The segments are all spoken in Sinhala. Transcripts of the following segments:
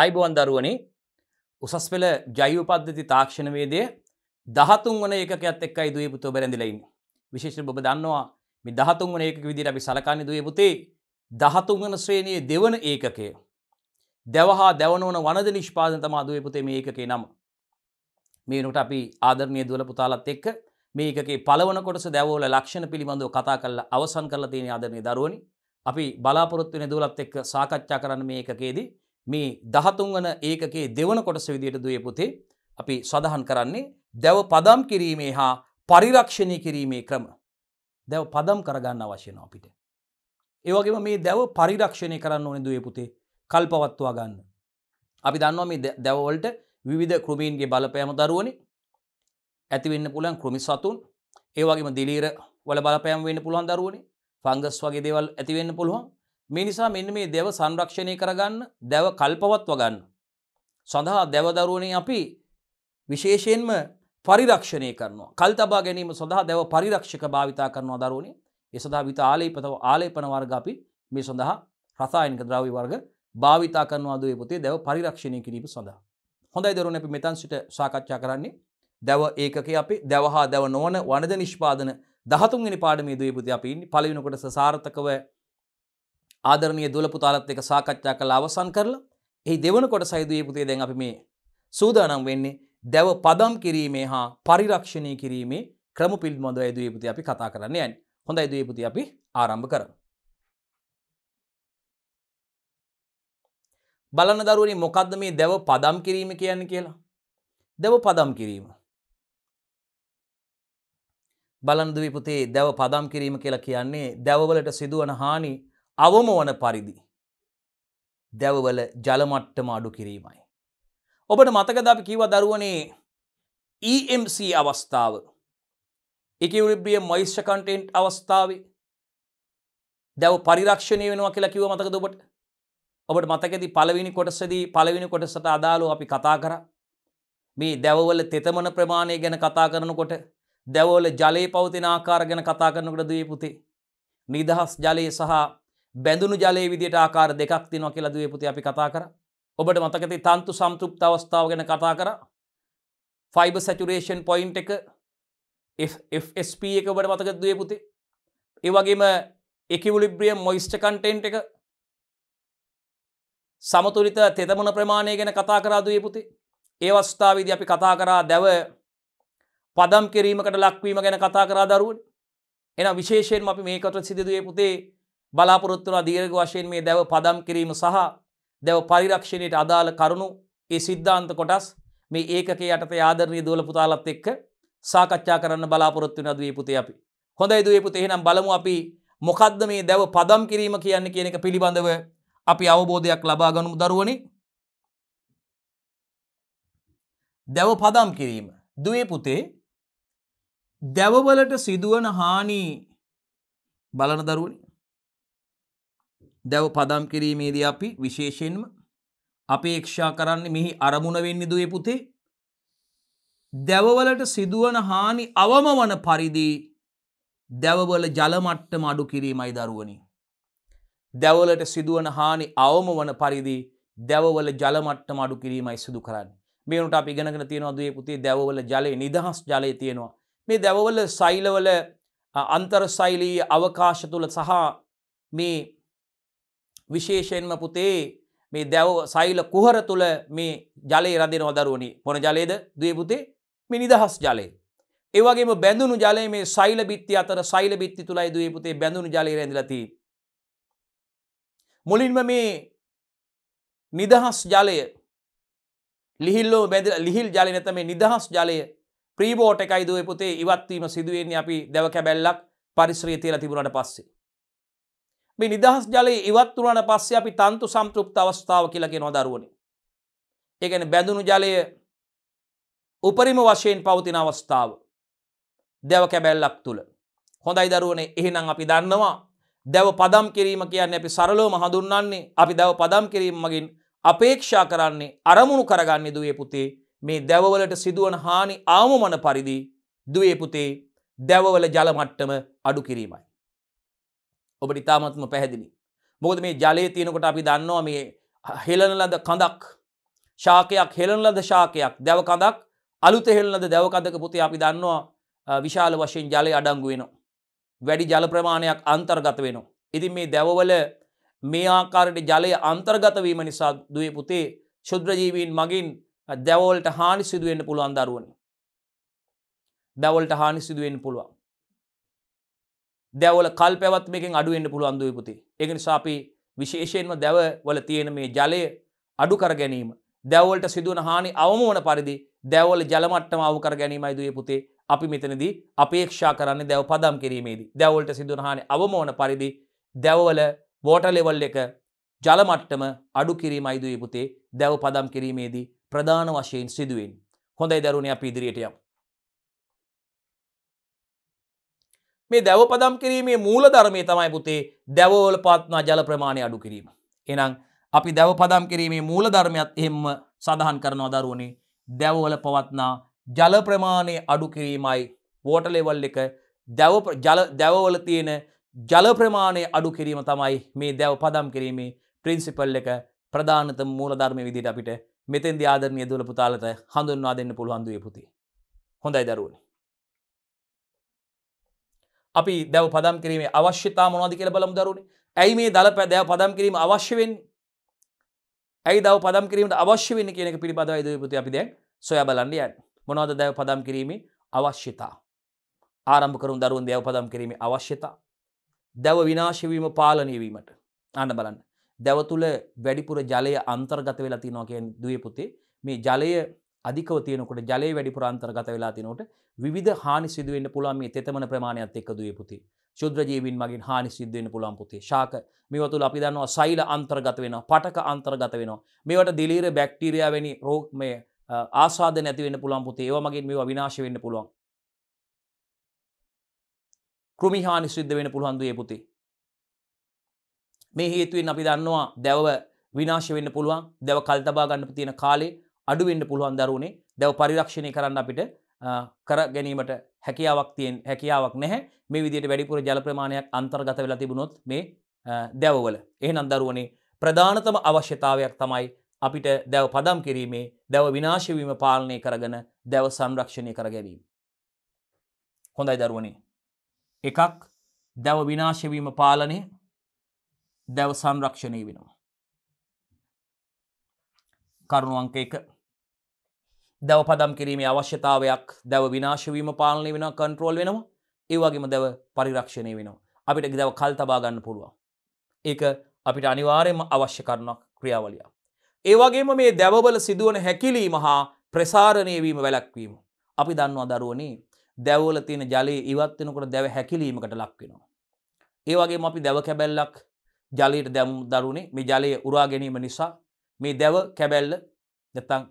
අයිබෝන් දරුවනේ උසස් පෙළ ජෛව පද්ධති තාක්ෂණවේදය දහතුන් වන ඒකත් එක්කයි දුවේ පුතෝ බැඳිලයින්න විශේෂ ඔබ දන්නවා මේ දහතුන් වන ඒක විදිර අපි සලකාන්න දුවේ පුතේ දහතුන් වන ශ්‍රේණයේ දෙවන ඒකකය දැවහා දැවනවන වනද නිෂ්පාදන තමා දුවේ පුතේ මේ ඒකේ නම මේනට අපි ආදරණය දුවල පුතාලත් එක්ක මේකේ පලවන කොටස දැවෝල ලක්ෂණ පිළිබඳව කතා කරලා අවසන් කරලා තියෙන ආදරණය දරුවනි අපි බලාපොරොත්තු වෙන දුවලත් එක්ක සාකච්ඡා කරන්න මේ එකකේදී මේ දහතුන් වන ඒකගේ දෙවන කොටස විදියට දුවේ පුතේ අපි සඳහන් කරන්නේ දැව පදම් කිරීමේ හා පරිරක්ෂණය කිරීමේ ක්‍රම දැව පදම් කරගන්න අවශ්‍යන අපිට. ඒවගේම මේ දැව පරිරක්ෂණය කරන්න ඕනෙ දුවේ පුතේ කල් පවත්වා ගන්න. අපි දන්නවා මේ දැවවලට විවිධ කෘමීන්ගේ බලපෑම දරුවනි ඇතිවෙන්න පුළන් කෘමි සතුන් ඒවගේම දිලීර වල බලපෑම් වෙන්න පුළුවන් දරුවනි ෆංගස් වගේ දේවල් ඇතිවෙන්න පුළුවන් මේ නිසා මෙන්න මේ දෙව සංරක්ෂණය කරගන්න දැව කල්පවත්ව ගන්න. සඳහා දැවදරුවනේ අපි විශේෂයෙන්ම පරිරක්ෂණය කරනවා. කල් තබා ගැනීම සඳහා දැව පරිරක්ෂක භාවිතා කරනවා දරුවනේ. ඒ සඳහා විත ආලේපතව ආලේපන වර්ග අපි මේ සඳහා රසායනික ද්‍රව්‍ය වර්ග භාවිතා කරනවා දුවේ පුතේ දැව පරිරක්ෂණය කිරීම සඳහා. හොඳයි දරුවනේ අපි මෙතන සිට සාකච්ඡා කරන්නේ දැව ඒකකේ අපි දැව හා දැව නොවන වනද නිෂ්පාදන 13 වෙනි පාඩමේ දුවේ පුතේ අපි ඉන්නේ. පළවෙනි කොටස සාර්ථකව ආදරණය දුලපුතාලත් එක සාකච්ඡා කළ අවසන් කරලා එහි දෙවන කොට සයිදුවේ පුතේ දැන් අපි මේ සූදානම් වෙන්නේ දැව පදම් කිරීමේ හා පරිරක්ෂණය කිරීමේ ක්‍රම පිල්බඳව ඇදුවේ පුති අපි කතා කරන්න යන් හොඳ ඇදුවේ පුති අපි ආරම්භ කරන. බලන්න දරුවනි මොකක්ද මේ දැව පදම් කිරීම කියන්න කියලා. දැව පදම් කිරීම. බලන්දුවි පුතේ දැව පදම් කිරීම කියලා කියන්නේ දැවවලට සිදුවන හානි අවම වන පරිදි දැවවල ජලමට්ටම අඩු කිරීමයි. ඔබට මතකද අපි කිව දරුවනේ EMC අවස්ථාව එකවරිබ්‍රිය මයිස්්ෂ කන්ටෙන්ට් අවස්ථාවේ දැව පරිරක්ෂණය වෙනවා කියලා කිව මතක ඔබට ඔබට මතකැති පලවිනි කොටසදී පලවිනි කොටසට අදාලෝ අපි කතා කර මේ දැවවල තෙතමන ප්‍රමාණය ගැන කතා කරනකොට දැවල ජලය පවතින ආකාර ගැන කතා කරනකට දේ පුතේ නිදහස් ජලය සහ බැඳුණු ජලයේ විදියට ආකාර දෙකක් තියෙනවා කියලා දුවේ පුතේ අපි කතා කරා. ඔබට මතක තියෙයි තන්තු සම්පෘප්ත අවස්ථාව ගැන කතා කරා. ෆයිබර් සැචුරේෂන් පොයින්ට් එක FSP එක ඔබට මතකද දුවේ පුතේ? ඒ වගේම එකිවලිබ්‍රියම් මොයිස්චර් කන්ටෙන්ට් එක සමතුලිත තෙතමුණ ප්‍රමාණය ගැන කතා කරා දුවේ පුතේ. ඒ අවස්ථාවේදී අපි කතා කරා දැව පදම් කිරීමකට ලක්වීම ගැන කතා කරා දරුවනේ. එහෙනම් විශේෂයෙන්ම අපි මේකට සිදුවේ පුතේ බලාපොරොත්තුවන දීර්ග වශයෙන් මේ දැව පදම් කිරීම සහ දැව පරිරක්ෂණයට අදාළ කරුණු ඒ සිද්ධාන්ත කොටස් මේ ඒකක යටත ආදරණය දෝල පුතාලත් එක්ක සාකච්ඡා කරන්න බලාපොරොත්තුවන දේ පුතේ අපි හොඳයි දේ පුතේ එහෙනම් බලමු අපි මොකද්ද මේ දැව පදම් කිරීම කියන්නේ කියන එක පිළිබඳව අපි අවබෝධයක් ලබා ගනුමු දරුවනි දැව පදම් කිරීම දුවේ පුතේ දැවවලට සිදුවන හානි බලන දරුවනි දැව පදම් කිරීමේදී අපි විශේෂයෙන්ම අපේක්ෂා කරන්නේ මෙහි අරමුණ වෙන්න දුවේ පුතේ. දැවවලට සිදුවන හානි අවම වන පරිදි දැවවල ජලමට්ටම අඩු කිරීමයි දරුවනි. දැවලට සිදුවන හානි අවම වන පරිදි දැවවල ජලමට්ටම අඩු කිරීමයි සිදු කරන්න. මේනට අපි ගෙනගෙන තියෙනවා දේ පුතේ දැවවල ජලය නිදහස් ජලය තියෙනවා. මේ දැවවල සෛලවල අන්තර සෛලී අවකාශ තුළ සහ මේ විශේෂයෙන්ම පුතේ මේ දැව් සයිල කුහර තුළ මේ ජලය රදින වදරුවනි පොන ජලයේද දවපුතේ මිනිදහස් ජලය. ඒවගේම බැඳුණු ජලය මේ සයිල බිත්ති අතර සයිල බිත්ති තුළයි දවපුතේ බැඳුණු ජලය රැදිලති. මුලින්ම මේ නිදහස් ජලය ලිහිල්ලෝ බැද ලිහිල් ජලය නැත මේ නිදහස් ජලය ප්‍රීබෝට එකයි දුවපුතේ ඉවත්වීම සිදුවෙන්නේ අපි දැව කැබැල්ලක් පරිශ්‍රය තියලා තිබුණට පස්සේ. මේ නිදහස් ජලය ඉවත් වුණාට පස්සේ අපි තන්තු සම්පෘප්ත අවස්ථාව කියලා කියනවා දරුවනේ. ඒ කියන්නේ බැඳුණු ජලය උපරිම වශයෙන් පවතින අවස්ථාව. දැව කැබැල්ලක් තුල. හොඳයි දරුවනේ එහෙනම් අපි දන්නවා දැව පදම් කිරීම කියන්නේ අපි සරලවම හඳුන්වන්නේ අපි දැව පදම් කිරීම මගින් අපේක්ෂා කරන්නේ අරමුණු කරගන්නේ දුවේ පුතේ මේ දැවවලට සිදුවන හානි ආමමන පරිදි දුවේ පුතේ දැවවල ජල මට්ටම අඩු කිරීමයි ඔබට ඉතාමත්ම පැහැදිලි. මොකද මේ ජලය තියෙනකොට අපි දන්නවා මේ හෙලනලද කඳක් ශාකයක් හෙලනලද ශාකයක් දැව කඳක් අලුත හෙල්ලද දැවකදක පුතේ අපි දන්නවා විශාල වශයෙන් ජලය අඩංගු වෙනවා. වැඩි ජල ප්‍රමාණයක් අන්තර්ගත වෙනවා. ඉතින් මේ දැවවල මේ ආකාරයට ජලය අන්තර්ගතවීම නිසා දුවේ පුතේ ශුද්‍රජීවීන් මගින් දැවවලට හානි සිදුවෙන්න පුළුවන් දරුවනි. දැවවලට හානි සිදුවෙන්න පුළුවන්. දැවල කල්පැවත් මේකින් අඩුවෙන්න්න පුළුවන් දුවපුති. ඒක නිසා අපි විශේෂයෙන්ම දැවවල තියෙන මේ ජලය අඩු කර ගැනීම. දැවලට සිදුවන හානි අවමෝන පරිදි දැවල ජලමට්ටම අව කර ගැනීමයි දුවේ පුතේ අපි මෙතනදී අපේක්ෂා කරන්න දැව පදම් කිරීමේදී දැවලට සිදුවන හානි අවමෝන පරිදි දැවවල වෝට ලෙවල් එක ජලමට්ටම අඩු කිරීමයි දුවේ පුතේ දැව පදම් කිරීමේදී ප්‍රධාන වශයෙන් සිදුවෙන්. හොඳයි දරුණ අප ඉදිරියටයක්. මේ දැව පදම් කිරීමේ මූල ධර්මය තමයි පුතේ දැවෝල පවත්නා ජල ප්‍රමාණය අඩු කිරීම. එනම් අපි දැව පදම් කිරීමේ මූල ධර්මයත් එහෙම සඳහන් කරනවා දරුවනේ දැවෝල පවත්නා ජල ප්‍රමාණය අඩු කිරීමයි වෝටර් ලෙවල් එක දැව ජල දැවවල තියෙන ජල ප්‍රමාණය අඩු කිරීම තමයි මේ දැව පදම් කිරීමේ ප්‍රින්සිපල් එක ප්‍රධානතම මූල ධර්මයේ විදිහට අපිට මෙතෙන්දී ආදරණීය දුවල පුතාලට හඳුන්වා දෙන්න පුළුවන් දුවේ පුතේ. හොඳයි දරුවනේ. අපි දැව පදම් කිරීමේ අවශ්‍යතා මොනවද කියල බලම් දරුණේ ඇයි මේ දළ පැ දැව පදම් කිරීම අවශ්‍යවෙන් ඇයි දව පදම් කිරීමට අවශ්‍ය වෙන්න කියනක පිළිබඳව ඉදපුති අපි දැන් සොය බලන්න යන් මොනවද දැව පදම් කිරීමේ අවශ්‍යතා ආරම්භ කරුම් දරුවන් දැව පදම් කිරීමේ අවශ්‍යතා දැව විනාශවීම පාලනයවීමට අන්න බලන්න දැව තුළ වැඩිපුර ජලය අන්තර්ගත වෙලා තිනෝකයෙන් දුවපුතේ මේ ජලය අධිකව තියනකොට ජලය වැඩිපුර අන්තර්ගත වෙලා තිනොට විධ හානි සිදුවෙන්න්න පුළන් මේ තෙතමන ප්‍රමාණයක් එක් දුව පුති ශුද්‍රජීවින් මගින් හානි සිද්ධුවෙන් පුළන් පුතේ ශාක මේවතුළ අපි දන්නවා සයිල අන්තර්ගත වෙන පටක අන්තර්ගත වෙනවා මේවට දිලීර බැක්ටීරයාවැනි රෝග මේ ආසාද නැතිවෙන පුළන් පුතේ ඒවමගින් මේ විනාශ වෙන්න පුළුවන් ක්‍රමිහානි සිද්ධ වෙන පුළහන්දුවේ පුති මේ හේතුවෙන් අපි දන්නවා දැව විනාශ වෙන්න පුළුවන් දැව කල්තබා ගන්න තියෙන කාලේ අඩුවෙන්ට පුළුවන් දරුවනේ දැව පරිරක්ෂණය කරන්න අපිට කර ගැනීමට හැකියාවක් තියෙන් හැකියාවක් නැහැ මේ විදිට වැඩිපුර ජලප්‍රමාණයක් අන්තර්ගත වෙලා තිබුණොත් මේ දැවවල එහනම් දරුවනේ ප්‍රධානතම අවශ්‍යතාවයක් තමයි අපිට දැව පදම් කිරීමේ දැව විනාශවීම පාලනය කරගන දැව සංරක්ෂණය කර ගැනීම. හොඳයි දරුවනේ. එකක් දැව විනාශවීම පාලනය දැව සංරක්ෂණය වෙනවා. කරුණුවංක එක දැව පදම් කිරීමේ අවශ්‍යතාවයක් දැව විනාශවීම පාලනය වෙන කන්ට්‍රෝල් වෙනවා ඒවාගේම දැව පරිරක්ෂණය වෙනවා අපිට දැව කල් තබාගන්න පුළුවන් ඒක අපිට අනිවාරයම අවශ්‍ය කරනක් ක්‍රියාවලිය ඒවාගේම මේ දැවබල සිදුවන හැකිලීම හා ප්‍රසාරණයවීම වැලැක්වීම අපි දන්නවා දරුවනේ දැවල තියෙන ජලයේ ඉවත්වෙනකොට දැව හැකිලීමකට ලක්වෙනවා ඒවාගේ අපි දැව කැබැල්ලක් ජලයට දැම් දරුණේ මේ ජලය උරා ගැනීම නිසා මේ දැව කැබැල්ල නැතං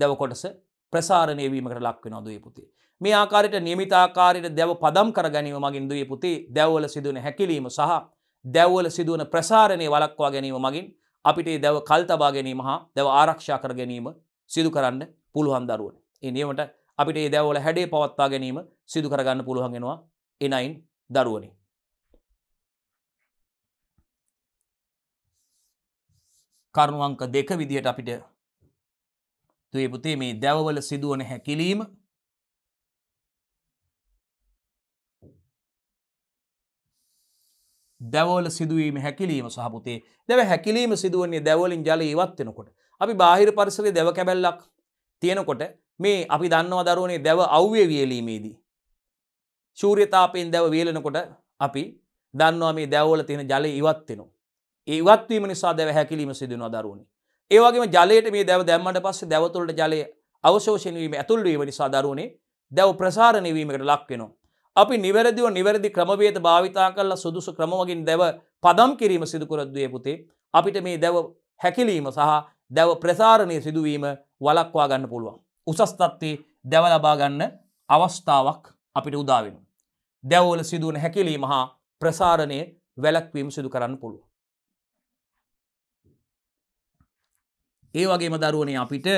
දැව කොටස ප්‍රසාරණය වීමකට ලක් වෙන දුවේ පුතේ. මේ ආකාරයට නියමිතාකාරයට දැව පදම් කර ගැනීම මගින් දුවේ පුතේ දැවවල සිදුවන හැකිලීම සහ දැවවල සිදුවන ප්‍රසාරණය වළක්වා ගැනීම මගින් අපිට ඒ දැව කල් තබා ගැනීම හා දැව ආරක්ෂා කර ගැනීම සිදු කරන්න පුළුවන් දරුවන. ඒ නියමට අපිට ඒ දැවවල හැඩේ පවත්වා ගැනීම සිදු කරගන්න පුළුවන් වෙනවා එනයින් දරුවනි. කරුණු අංක දෙක විදිහට අපිට තුයේ පුතේ මේ දැවවල සිදුවන හැකිලීම දැවල සිදුවීම හැකිලීම සහපුතේ දැව හැකිලීම සිදුවන්නේ දැවලින් ජල ඉවත් වෙනකොට අපි බාහිර පරිසරයේ දැව කැබැල්ලක් තියෙනකොට මේ අපි දන්නවා දරුවනේ දැව අව්‍ය වියලීමේදී සූර්යතාපයෙන් දැව වියලනකොට අපි දන්නවා මේ දැවවල තියෙන ජලය ඉවත් වෙනවා ඒ ඉවත්වීම නිසා දැව හැකිලීම සිදුවෙනවා දරුවනේ ඒවගේ ජලයට මේ දැව දැම්මට පස්සේ දැවතුලට ජලය අවශෝෂණවීම ඇතුල්වීම නිසා දරුණේ දැව ප්‍රසාරණවීමකට ලක්වෙනවා. අපි නිවැරදිව නිවැරදි ක්‍රමවේද භාවිතා කල්ලා සුදුසු ක්‍රමවගින් දැව පදම් කිරීම සිදුකරද්දේ පුතේ අපිට මේ දැව හැකිලීම සහ දැව ප්‍රසාරණය සිදුවීම වලක්වා ගන්න පුළුවන්. උසස්තත්වේ දැව ලබාගන්න අවස්ථාවක් අපිට උදාවෙන. දැවවල සිදුවන හැකිලීම හා ප්‍රසාරණය වැලක්වීම සිදු කරන්න පුළුවන්. ඒ වගේම දරුවනේ අපිට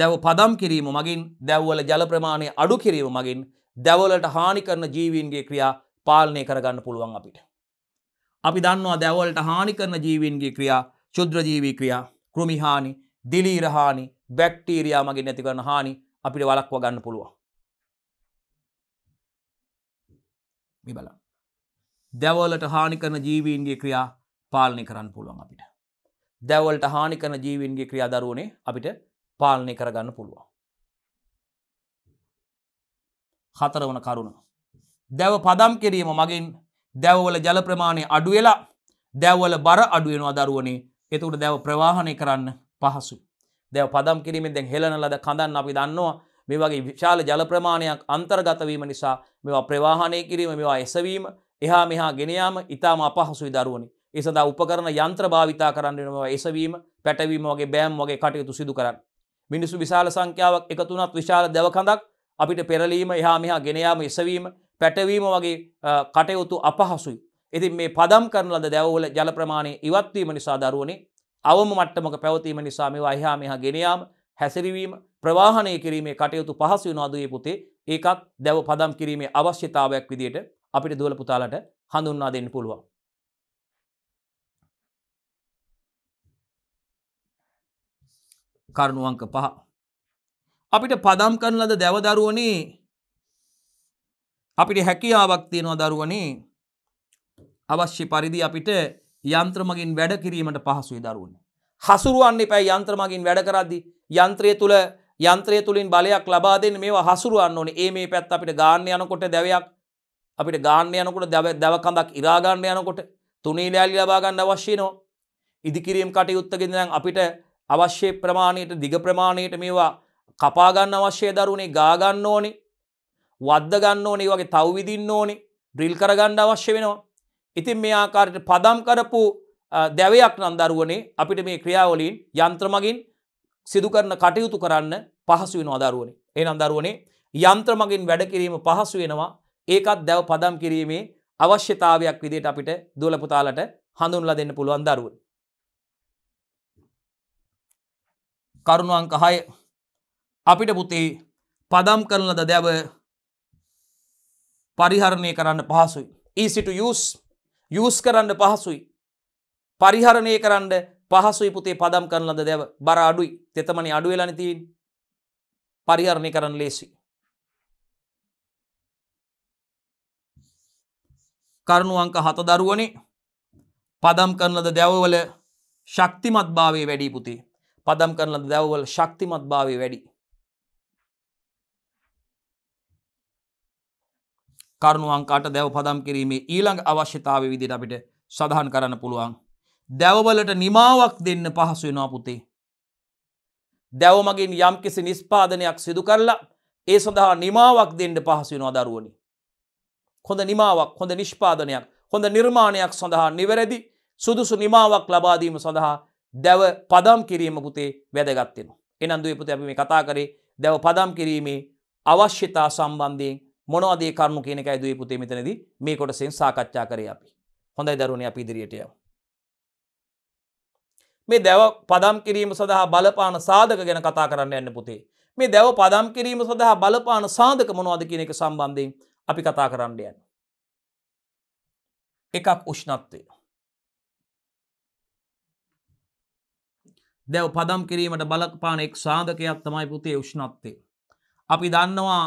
දැව පදම් කිරීම මගින් දැව්වල ජල ප්‍රමාණය අඩු කිරීම මගින් දැවලට හානි කරන ජීවීන්ගේ ක්‍රියා පාලනය කරගන්න පුළුවන් අපිට. අපි දන්නවා දැවලට හානි කරන ජීවීන්ගේ ක්‍රියා චුද්‍රජීවී ක්‍රියා කෘමිහානි දිලීරහානි බැක්ටීරයා මගින් නැති කරන හානි අපිට වලක්ව ගන්න පුළුවන්. බල දැවලට හානි කරන ජීවීන්ගේ ක්‍රියා පාලනය කරන්න පුළුවන් අපිට. දැවලට හානි කරන ජීවන්ගේ ක්‍රියාදරුවනේ අපිට පාලනය කරගන්න පුළුවන්. හතර වන කරුණ. දැව පදම් කිරීම මගින් දැවවල ජල ප්‍රමාණය අඩුවෙලා දැවවල බර අඩුවෙනවා දරුවනේ එතුට දැව ප්‍රවාහණය කරන්න පහසු. දැව පදම් කිරීමෙන් දැන් හෙලන ලද කඳන්න අපි දන්නවා මේ වගේ විශාල ජල ප්‍රමාණයක් අන්තර්ගතවීම නිසා මෙවා ප්‍රවාහණය කිරීම මෙවා එසවීම එහා මෙහා ගෙනයාම ඉතාම අපහසුයි දරුවනේ ඒ සඳහා උපකරන යන්ත්‍ර භාවිතා කරන්න වෙනවා එසවීම පැටවීම වගේ බෑම් වගේ කටයුතු සිදු කරන්න. මිනිස්සු විශාල සංඛ්‍යාවක් එකතුනත් විශාල දෙවකඳක් අපිට පෙරලීම එහා මෙහා ගෙනයාම එසවීම පැටවීම වගේ කටයුතු අපහසුයි. ඉතින් මේ පදම් කරන ලද දැවවල ජල ප්‍රමාණය ඉවත්වීම නිසා දරුවනේ අවම මට්ටමක පැවතීම නිසා මේවා එහා මෙහා ගෙනයාම හැසිරවීම ප්‍රවාහණය කිරීමේ කටයුතු පහසු වෙන අදුවේ පුතේ ඒකත් දැව පදම් කිරීමේ අවශ්‍යතාවයක් විදිහට අපිට දුවල පුතාලට හඳුන්වා දෙන්න පුළුවන්. කරුණුවංක පහ. අපිට පදම් කරන ලද දැවදරුවනේ අපිට හැකියාවක් තියෙනවා දරුවනේ අවශ්‍ය පරිදි අපිට යන්ත්‍රමගින් වැඩ කිරීමට පහසුයි දරුවන. හසුරුවන්න එපැයි යන්ත්‍රමගින් වැඩ කරද්දි යන්ත්‍රය තුළ යන්ත්‍රය තුළින් බලයක් ලබා දෙන්න මේවා හසුරුවන්න ඕනේ ඒ මේ පැත් අපිට ගාන්න යනකොට දැවයක් අපිට ගාන්න යනකොට දැවකඳක් ඉරාගන්න යනකොට තුනීලෑලි ලබාගන්න අවශ්‍යනෝ ඉදිකිරීම් කටයුත්තගෙදනම් අපිට අවශ්‍ය ප්‍රමාණයට දිග ප්‍රමාණයට මේවා කපාගන්න අවශ්‍ය දරුණේ ගාගන්න ඕනේ වද්ද ගන්න ඕනේ වගේ තව්විදින්න ඕනේ ඩ්‍රිල් කරගන්න අවශ්‍ය වෙනවා. ඉතින් මේ ආකාරයට පදම් කරපු දැවයක් නම් දරුවනේ අපිට මේ ක්‍රියාවලින් යන්ත්‍රමගින් සිදු කරන කටයුතු කරන්න පහසු වෙනවා දරුවනේ. එහෙනම් දරුවනේ යන්ත්‍රමගින් වැඩ කිරීම පහසු වෙනවා. ඒකත් දැව පදම් කිරීමේ අවශ්‍යතාවයක් විදිහට අපිට දුවල පුතාලට හඳුන්ලා දෙන්න පුළුවන් දරුවනේ. කරුණු අංක 6 අපිට පුතේ පදම් කරන ලද දැව පරිහරණය කරන්න පහසුයි. easy to use use කරන්න පහසුයි. පරිහරණය කරන්න පහසුයි පුතේ පදම් කරන ලද දැව බර අඩුයි. තෙතමනි අඩු වෙලානේ තියෙන්නේ. පරිහරණය කරන්න ලේසියි. කරුණු අංක හත දරුවනේ පදම් කරන ලද දැවවල ශක්තිමත් භාවය වැඩී පුතේ පදම් කරන ලද දැව්වල ශක්තිමත් භාවය වැඩි. කරුණුවන්කාට දැව පදම් කිරීමේ ඊළඟ අවශ්‍යතාව විදිට අපිට සඳහන් කරන්න පුළුවන්. දැවවලට නිමාවක් දෙන්න පහසු වෙනවා පුතේ. දැවමගින් යම් කිසි නිස්්පාදනයක් සිදු කරලා ඒ සඳහා නිමාවක් දෙන්න පහසු වෙනවා දරුවනි. හොඳ නිමාවක් හොඳ නිෂ්පාදනයක් හොඳ නිර්මාණයක් සඳහා නිවැරදි සුදුසු නිමාවක් ලබාදීම සඳහා දැව පදම් කිරීම පුතේ වැදගත්වෙනවා. එනන්දුව පුත අපි මේ කතා කරේ දැව පදම් කිරීමේ අවශ්‍යතා සම්බන්ධයෙන් මොනවදේ කරුණු කියනක ඇදුවේ පුතේ මෙතනද මේ කොටසෙන් සාකච්ඡා කරය අපි හොඳයි දරුණ අපි ඉදිරියටය. මේ දැව පදම් කිරීම සඳහා බලපාන සාධක ගැන කතා කරන්න යන්න පුතේ. මේ දැව පදම් කිරීම සඳහා බලපාන සාධක මොනවද කියන එක සම්බන්ධයෙන් අපි කතා කරන්න යන්න. එකක් උෂ්ණත්වය. දැව් පදම් කිරීමට බලපාන එක් සාධකයක් තමයි පුතේ උෂ්ණත්තේ. අපි දන්නවා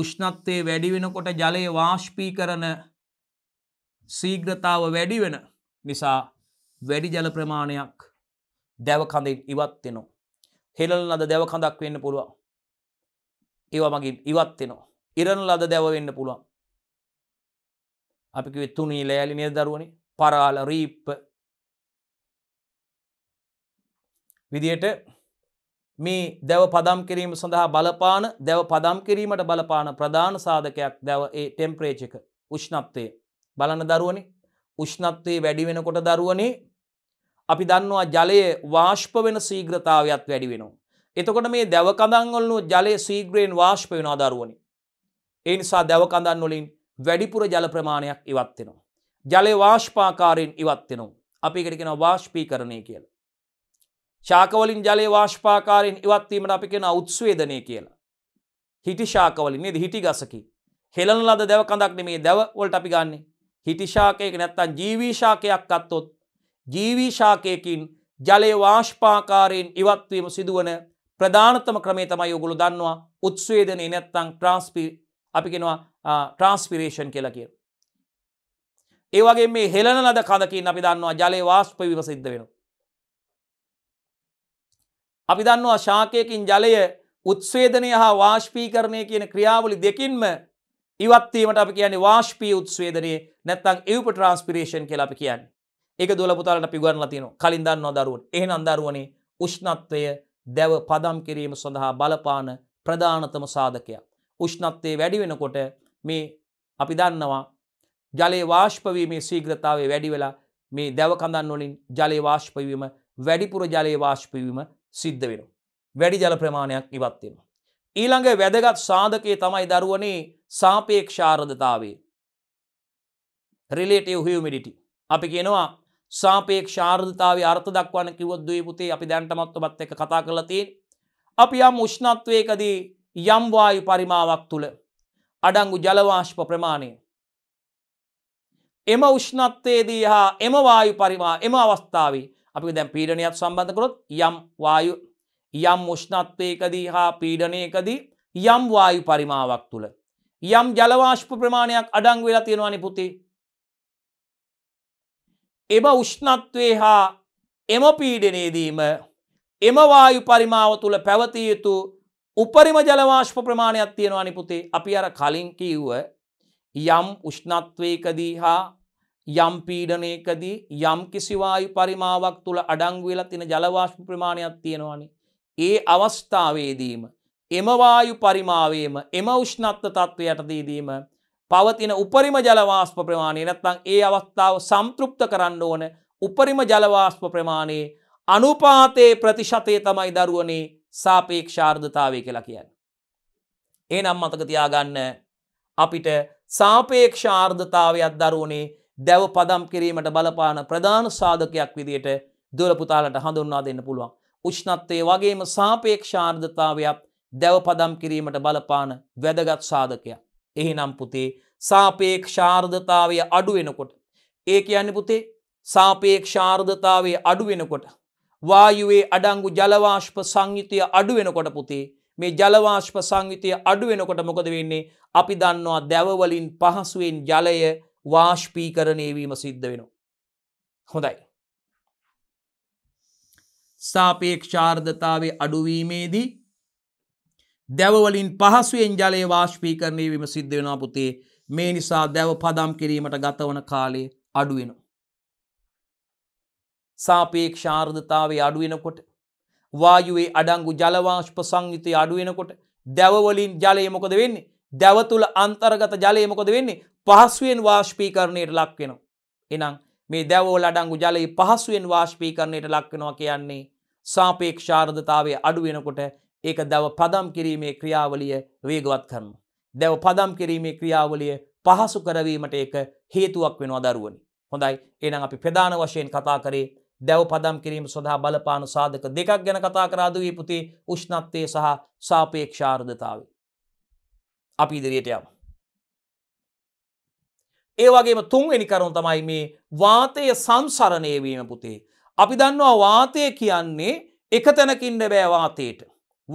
උෂ්ණත්තේ වැඩිවෙනකොට ජලය වාශ්පී කරන සීග්‍රතාව වැඩිවෙන නිසා වැඩි ජල ප්‍රමාණයක් දැවකඳින් ඉවත්වෙනවා. හෙළල් අද දැවකඳක් වෙන්න පුළුවන්. ඒවා මගින් ඉවත්වෙනවා. ඉරණ ලද දැවවෙන්න පුළුවන්. අපිකිවෙ තුනී ලෑලි නිය දරුවනි පරාල රීප්ප විදියට මේ දැව පදම් කිරීම සඳහා බලපාන දැව පදම් කිරීමට බලපාන ප්‍රධාන සාධකයක් දැව ඒ ටෙම්ප්‍රේචක උෂ්ණත්වය බලන දරුවනි උෂ්ණත්වයේ වැඩි වෙනකොට දරුවනේ අපි දන්නවා ජලය වාශ්ප වෙන සීග්‍රතාවයක් වැඩි වෙනවා. එතකොට මේ දැව කඳන්වලනු ජලය සීග්‍රයෙන් වාශ්ප වෙනවා දරුවනි. ඒ නිසා දැව කඳන් වලින් වැඩිපුර ජල ප්‍රමාණයක් ඉවත් වෙනවා. ජලය වාශ්පාකාරයෙන් ඉවත් වෙනවා. අපි එකට කියනවා වාශ්පීකරණය කියලා. ශාකවලින් ජලය වාශ්පාකාරයෙන් ඉවත්වීමට අපි කෙන උත්ස්වේදනය කියලා. හිටි ශාකවලින් නේද හිටි ගසකි. හෙළන ලද දැව කඳක් නෙමේ දැවවලට අපි ගන්නේ. හිටි ශාකයක නැත්තන් ජීවිශාකයක් අත්තොත් ජීවිශාකයකින් ජලය වාශ්පාකාරයෙන් ඉවත්වීම සිදුවන ප්‍රධානතම ක්‍රමේ තමයි ඔගුළු දන්නවා උත්ස්වේදනය නැත්තං ට්‍රන්ස්පි අපි කෙනවා ට්‍රන්ස්පිරේෂන් කියලා කිය. ඒවගේ මේ හෙළන ලද කඳකින් අපි දන්නවා ජලය වාශ්ප විවසිද්ධ වෙනවා. අපි දන්නවා ශාකයකින් ජලය උත්ස්වේදනය හා වාශ්පීකරණය කියන ක්‍රියාවලි දෙකින්ම ඉවත්වීමට අපි කියන්නේ වාශ්පී උත්ස්වේදනයේ නැත්තං එවප ට්‍රන්ස්පිරේෂන් කියලා අපි කියන්න එක දොලපුතාලට පිගන්න තින කලින් දන්නවා දරුවන් එහෙන අන්දරුවනේ උෂ්ණත්වය දැව පදම් කිරීම සඳහා බලපාන ප්‍රධානතම සාධකයක්. උෂ්ණත්වය වැඩි වෙනකොට මේ අපි දන්නවා ජලේ වාශ්පවීමේ ශීග්‍රතාවේ වැඩි වෙලා මේ දැව කඳන් වලින් ජලේ වාශ්පවීම වැඩිපුර ජලේ වාශ්පවීම සිද්ධ වෙන. වැඩි ජල ප්‍රමාණයක් ඉවත්වෙන. ඊළඟ වැදගත් සාධකයේ තමයි දරුවනේ සාපේක්ෂාර්ධතාවේ. රිලේටව හමිඩිටි. අපි කියනවා සාපේක්ෂාර්ධතාව අර්ථ දක්වන කිවද්දුවේ පුතේ අපි දැන්ටමත්වමත් එක කතා කරලතිය. අපි යම් උෂ්ණත්වයකදී යම්වායු පරිමාවක් තුළ අඩංගු ජලවාශ්ප ප්‍රමාණය. එම උෂ්ණත්වයේදී හා එමවායු පරිමා එම අවස්ථාවේ අපි දැන් පීඩනයක්ත් සම්බන්ධකරොත් යම් වායු යම් මුෂ්නත්වයකදී හා පීඩනයකදී යම් වායු පරිමාවක් තුළ. යම් ජලවාශ්ප ප්‍රමාණයක් අඩං වෙලා තියෙනවානි පුති. එම උෂ්ණත්වේ හා එම පීඩනයේදීම එම වායු පරිමාව තුළ පැවතිය යුතු උපරිම ජලවාශ්ප ප්‍රමාණයක් තියෙනවානි පුතේ අපි අර කලින් කීව්ව යම් උෂ්ණත්වයකදී හා යම් පීඩනයකදී යම් කිසිවායු පරිමාවක් තුළ අඩංගුවෙලා තින ජලවාශ්ප ප්‍රමාණයක් තියෙනවානේ. ඒ අවස්ථාවේදීම එමවායු පරිමාවේම එම උෂ්ණත්ත තත්ත්ව යටදීදීම පවතින උපරිම ජලවාස්ප ප්‍රමාණය නැත්තං ඒ අවස්ථාව සම්තෘප්ත කරන්න ඕන උපරිම ජලවාස්ප ප්‍රමාණයේ අනුපාතයේ ප්‍රතිශතය තමයි දරුවනේ සාපේක්ෂාර්ධතාවය කියලා කියන්න. ඒ නම් මතක තියාගන්න අපිට සාපේක්ෂාර්ධතාවයක් දරුවනේ දැව පදම් කිරීමට බලපාන ප්‍රධාන සාධකයක් විදියට දොලපුතාලට හඳුන්වා දෙන්න පුළුවන්. උෂ්ණත්වය වගේම සාපේක්ෂාර්ධතාවයක් දැව පදම් කිරීමට බලපාන වැදගත් සාධකයක්. එහිනම් පුතේ සාපේක්ෂාර්ධතාවය අඩුවෙනකොට. ඒ කියන්න පුතේ සාපේක්ෂාර්ධතාවය අඩුවෙනකොට. වායුවේ අඩංගු ජලවාශ්ප සංයුතිය අඩුවෙනකොට පුතේ මේ ජලවාශ්ප සංයුතිය අඩුවෙනකොට මොකද වෙන්නේ අපි දන්නවා දැවවලින් පහසුවෙන් ජලය වාශ්පීකරණය වීම සිද්ධ වෙනවා. හොඳයි. සාපේක්ෂාර්ධතාවේ අඩුවීමේදී දැවවලින් පහසුවෙන් ජලය වාශ්පීකරණය වීම සිද්ධ වෙනවා පුතේ මේ නිසා දැව පදම් කිරීමට ගතවන කාලේ අඩුවෙනවා. සාපේක්ෂාර්ධතාවේ අඩුවෙනකොට වායුවේ අඩංගු ජලවාශ්ප සංයුතය අඩුවෙනකොට දැවවලින් ජලය මොකද වෙන්නේ දැවතුල අන්තර්ගත ජලය මොකද වෙන්නේ පහසුවෙන් වාශ්පීකරණයට ලක්වෙනවා. එනම් මේ දැවෝල අඩංගු ජලයේ පහසුවෙන් වාශ්පීකරණයට ලක්වෙනවා කියන්නේ සාපේක්ෂාර්ධතාවය අඩුවෙනකොට ඒක දැව පදම් කිරීමේ ක්‍රියාවලිය වේගවත් කරන. දැව පදම් කිරීමේ ක්‍රියාවලිය පහසු කරවීමට ඒක හේතුවක් වෙනවා දරුවනි. හොඳයි එනම් අපි ප්‍රධාන වශයෙන් කතා කරේ දැව පදම් කිරීම සඳහා බලපාන සාධක දෙකක් ගැන කතා කරාදුවී පුතේ උෂ්ණත්වය සහ සාපේක්ෂාර්ධතාවේ. අපි ඉදිරියට යමු. ඒ වගේම තුන්වෙනි කරුණ තමයි මේ වාතය සංසරණය වීම පුතේ. අපි දන්නවා වාතය කියන්නේ එක තැනකින්ද බෑ වාතයට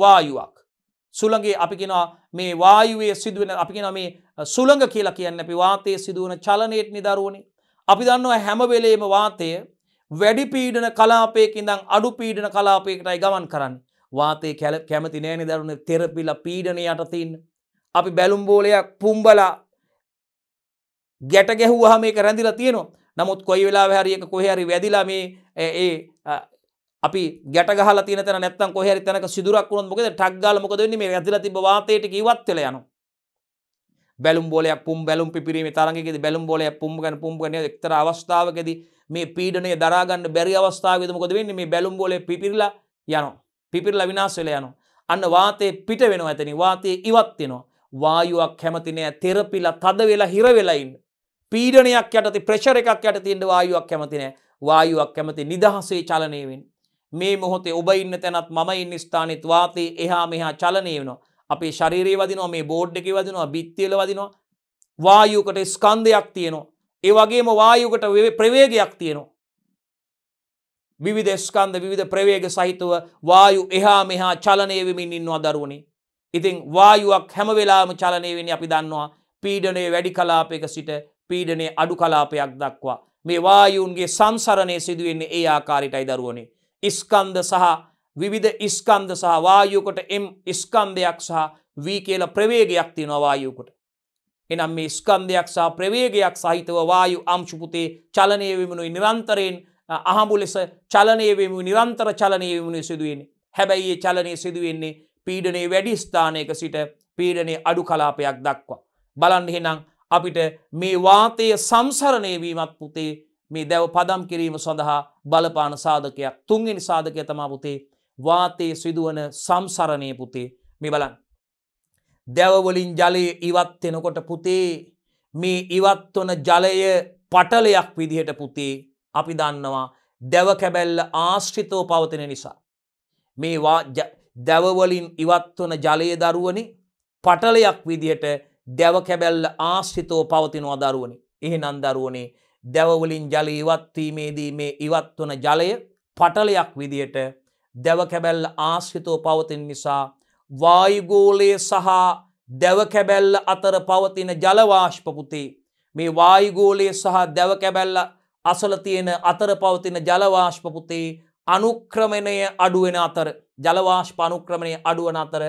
වායුවක්. සුළඟේ අපි කෙනවා මේ වායුවේ සිදුවෙන අපි කෙන මේ සුළඟ කියලා කියන්න අපි වාතය සිදුවන චලනයට නිදරුවනි. අපි දන්නවා හැමවෙලේම වාතය වැඩිපීඩන කලාපයකින්දං අඩුපීඩන කලාපයකටයි ගමන් කරන්න. වාතය කැමති නෑනි දරුණ තෙරපිල පීඩනයට තින්න. අපි බැලුම් බෝලයක් පුම්බලා ගැට ගැහුවා මේක රැඳිලා තියෙනවා නමුත් කොයි වෙලා හරියක කොහරි වැදිලා මේ ඒ අපි ගැට ගහලා තියෙන තැන නැත්තම් කොහරි තැනක සිදුරක් වුණොත් මොකද ටක් ගාලා මොකද වෙන්නේ මේ රැඳිලා තිබ්බ වාතයට ඉවත් වෙලා යනවා බැලුම් බෝලයක් පුම් බැලුම් පිපිරීමේ තරඟයකදී බැලුම් බෝලයක් පුම් ගන්න පුම් ගන්න එක්තරා අවස්ථාවකදී මේ පීඩනය දරා ගන්න බැරි අවස්ථාවේදී මොකද වෙන්නේ මේ බැලුම් බෝලය පිපිරලා යනවා පිපිරලා විනාශ වෙලා යනවා අන්න වාතය පිට වෙනවා එතනින් වාතය ඉවත් වෙනවා වායුවක් කැමති නෑ තෙරපිලා තද වෙලා හිර වෙලා ඉන්න. පීඩනයක් යටතේ ප්‍රෙෂර් එකක් යටතේ තියෙන වායුවක් කැමති නෑ. වායුවක් කැමති නිදහසේ චලනය වෙන්න. මේ මොහොතේ ඔබ ඉන්න තැනත් මම ඉන්න ස්ථානෙත් වාතේ එහා මෙහා චලනය වෙනවා. අපේ ශරීරයේ වදිනවා මේ බෝඩ් එකේ වදිනවා බිත්තිවල වදිනවා. වායුවකට ස්කන්ධයක් තියෙනවා. ඒ වගේම වායුකට ප්‍රවේගයක් තියෙනවා. විවිධ ස්කන්ධ විවිධ ප්‍රවේග සහිතව වායු එහා මෙහා චලනය වෙමින් ඉන්නවා දරුවනේ. ඉතිං වායුවක් හැමවෙලාම චලනය වෙන අපි දන්නවා පීඩනය වැඩි කලාපයක සිට පීඩනය අඩු කලාපයක් දක්වා මේ වායුන්ගේ සංසරණය සිදුවෙන්නේ ඒ ආකාරිටයි දරුවනේ ඉස්කන්ද සහ විවිධ ඉස්කන්ද සහ වායුකට එම් ඉස්කන්දයක් සහ වී කියල ප්‍රවේගයක් තියෙන වායුකට එනම් මේ ස්කන්දයක් සහ ප්‍රවේගයක් සහිතව වායු අංශුපුතේ චලනය වෙමනුයි නිරන්තරයෙන් අහඹු ලෙස චලනය වෙමු නිරන්තර චලනය වෙමුණේ සිදුවෙන්නේ හැබැයි ඒ චලනය සිදුවෙන්නේ පීඩනේ වැඩි ස්ථානයක සිට පීඩනේ අඩු කලාපයක් දක්වා. බලන්න හෙනම් අපිට මේ වාතය සංසරණය වීමත් පුතේ මේ දැව පදම් කිරීම සඳහා බලපාන සාධකයක් තුන්ගනි සාධකය තමා පුතේ වාතයේ සිදුවන සම්සරණය පුතේ මේ බලන්. දැවවලින් ජලය ඉවත්වෙනකොට පුතේ මේ ඉවත්වන ජලය පටලයක් විදිහට පුතේ අපි දන්නවා දැව කැබැල්ල ආශ්‍රිතව පවතින නිසා. මේවා දැවවලින් ඉවත්වන ජලය දරුවනි පටලයක් විදිහට දැව කැබැල්ල ආශ්‍රිතෝ පවතිනවා දරුවනි. එහෙනම් දරුවනේ දැවවලින් ජල ඉවත්වීමේදී මේ ඉවත්වන ජලය පටලයක් විදියට දැවකැබැල්ල ආශ්‍රිතෝ පවතින් නිසා වායුගෝලයේ සහ දැවකැබැල්ල අතර පවතින ජලවාශ්පපුතේ මේ වායුගෝලයේ සහ දැවකැබැල්ල අසල තියෙන අතර පවතින ජලවාශ්පපුතේ අනුක්‍රමණය අඩුවෙන අතර ජලවාශ් පනුක්‍රමණය අඩුවන අතර